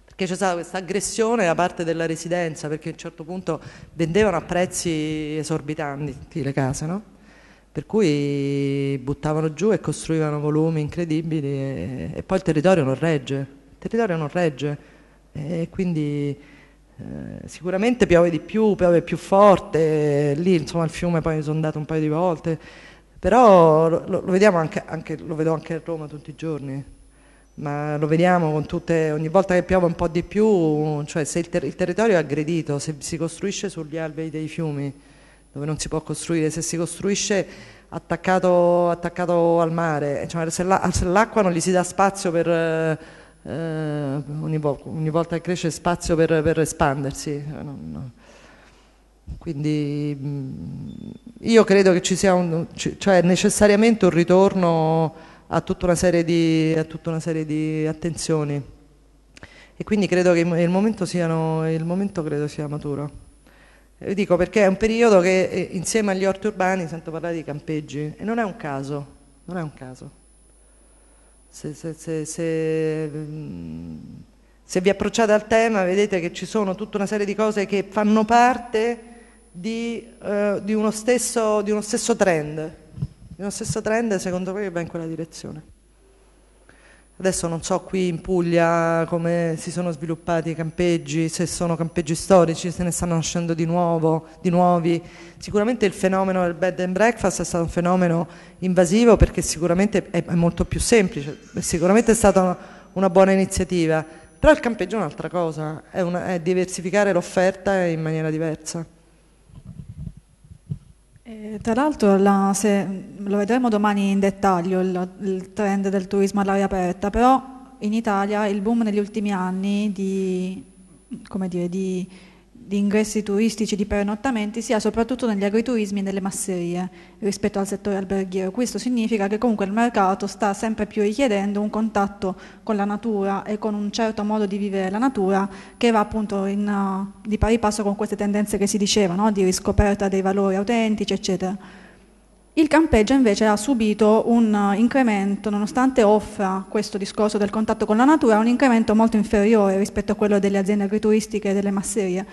Speaker 1: Perché c'è stata questa aggressione da parte della residenza, perché a un certo punto vendevano a prezzi esorbitanti le case, no? per cui buttavano giù e costruivano volumi incredibili e, e poi il territorio non regge, il territorio non regge e quindi eh, sicuramente piove di più, piove più forte, lì insomma il fiume poi sono andato un paio di volte, però lo, lo vediamo anche, anche, lo vedo anche a Roma tutti i giorni, ma lo vediamo tutte, ogni volta che piove un po' di più, cioè se il, ter il territorio è aggredito, se si costruisce sugli alberi dei fiumi, dove non si può costruire, se si costruisce attaccato, attaccato al mare, cioè, se l'acqua non gli si dà spazio per eh, ogni, vol- ogni, volta che cresce spazio per, per espandersi. Eh, non, quindi mh, mm, io credo che ci sia un, c- cioè necessariamente un ritorno a tutta una serie di, una serie di attenzioni e quindi credo che il momento, siano, il momento credo sia maturo. Vi dico perché è un periodo che eh, insieme agli orti urbani sento parlare di campeggi e non è un caso, non è un caso se, se, se, mm, se, vi approcciate al tema vedete che ci sono tutta una serie di cose che fanno parte di, eh, di, uno, stesso, di uno stesso trend, di uno stesso trend secondo voi che va in quella direzione. Adesso non so qui in Puglia come si sono sviluppati i campeggi, se sono campeggi storici, se ne stanno nascendo di, nuovo, di nuovi. Sicuramente il fenomeno del bed and breakfast è stato un fenomeno invasivo perché sicuramente è, molto più semplice, sicuramente è stata una buona iniziativa. Però il campeggio è un'altra cosa, è, una, è diversificare l'offerta in maniera diversa.
Speaker 2: Eh, tra l'altro la, se, lo vedremo domani in dettaglio il, il trend del turismo all'aria aperta, però in Italia il boom negli ultimi anni di, come dire, di di ingressi turistici di pernottamenti sia soprattutto negli agriturismi e nelle masserie rispetto al settore alberghiero. Questo significa che comunque il mercato sta sempre più richiedendo un contatto con la natura e con un certo modo di vivere la natura che va appunto in, uh, di pari passo con queste tendenze che si dicevano di riscoperta dei valori autentici, eccetera. Il campeggio invece ha subito un eh, incremento, nonostante offra questo discorso del contatto con la natura, un incremento molto inferiore rispetto a quello delle aziende agrituristiche e delle masserie,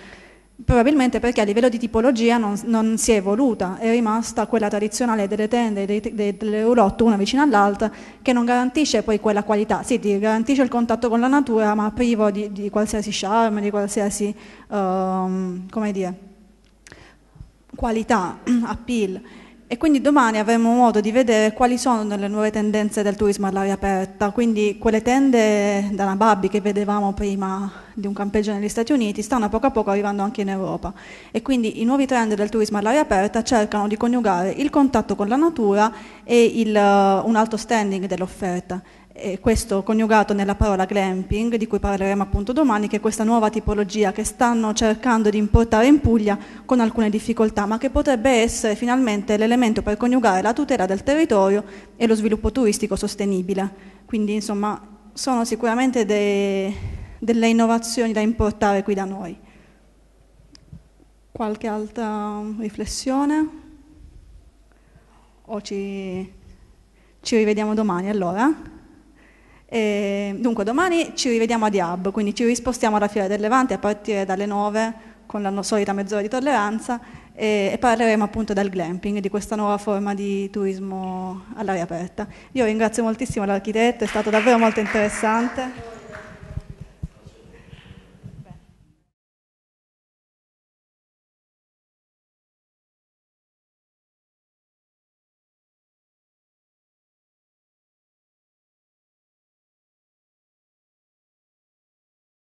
Speaker 2: probabilmente perché a livello di tipologia non, non si è evoluta, è rimasta quella tradizionale delle tende, dei, dei, delle roulotte una vicino all'altra, che non garantisce poi quella qualità, sì, ti garantisce il contatto con la natura, ma privo di, di qualsiasi charme, di qualsiasi, um, come dire, qualità, appeal. E quindi domani avremo modo di vedere quali sono le nuove tendenze del turismo all'aria aperta, quindi quelle tende da Nababbi che vedevamo prima di un campeggio negli Stati Uniti stanno a poco a poco arrivando anche in Europa e quindi i nuovi trend del turismo all'aria aperta cercano di coniugare il contatto con la natura e il, eh, un alto standing dell'offerta e questo coniugato nella parola glamping, di cui parleremo appunto domani, che è questa nuova tipologia che stanno cercando di importare in Puglia con alcune difficoltà, ma che potrebbe essere finalmente l'elemento per coniugare la tutela del territorio e lo sviluppo turistico sostenibile. Quindi insomma sono sicuramente de delle innovazioni da importare qui da noi. Qualche altra riflessione? O ci, ci rivediamo domani allora? E, ehm, dunque, domani ci rivediamo a Diab, quindi ci rispostiamo alla Fiera del Levante a partire dalle 9 con la solita mezz'ora di tolleranza e, e parleremo appunto del glamping, di questa nuova forma di turismo all'aria aperta. Io ringrazio moltissimo l'architetto, è stato davvero molto interessante.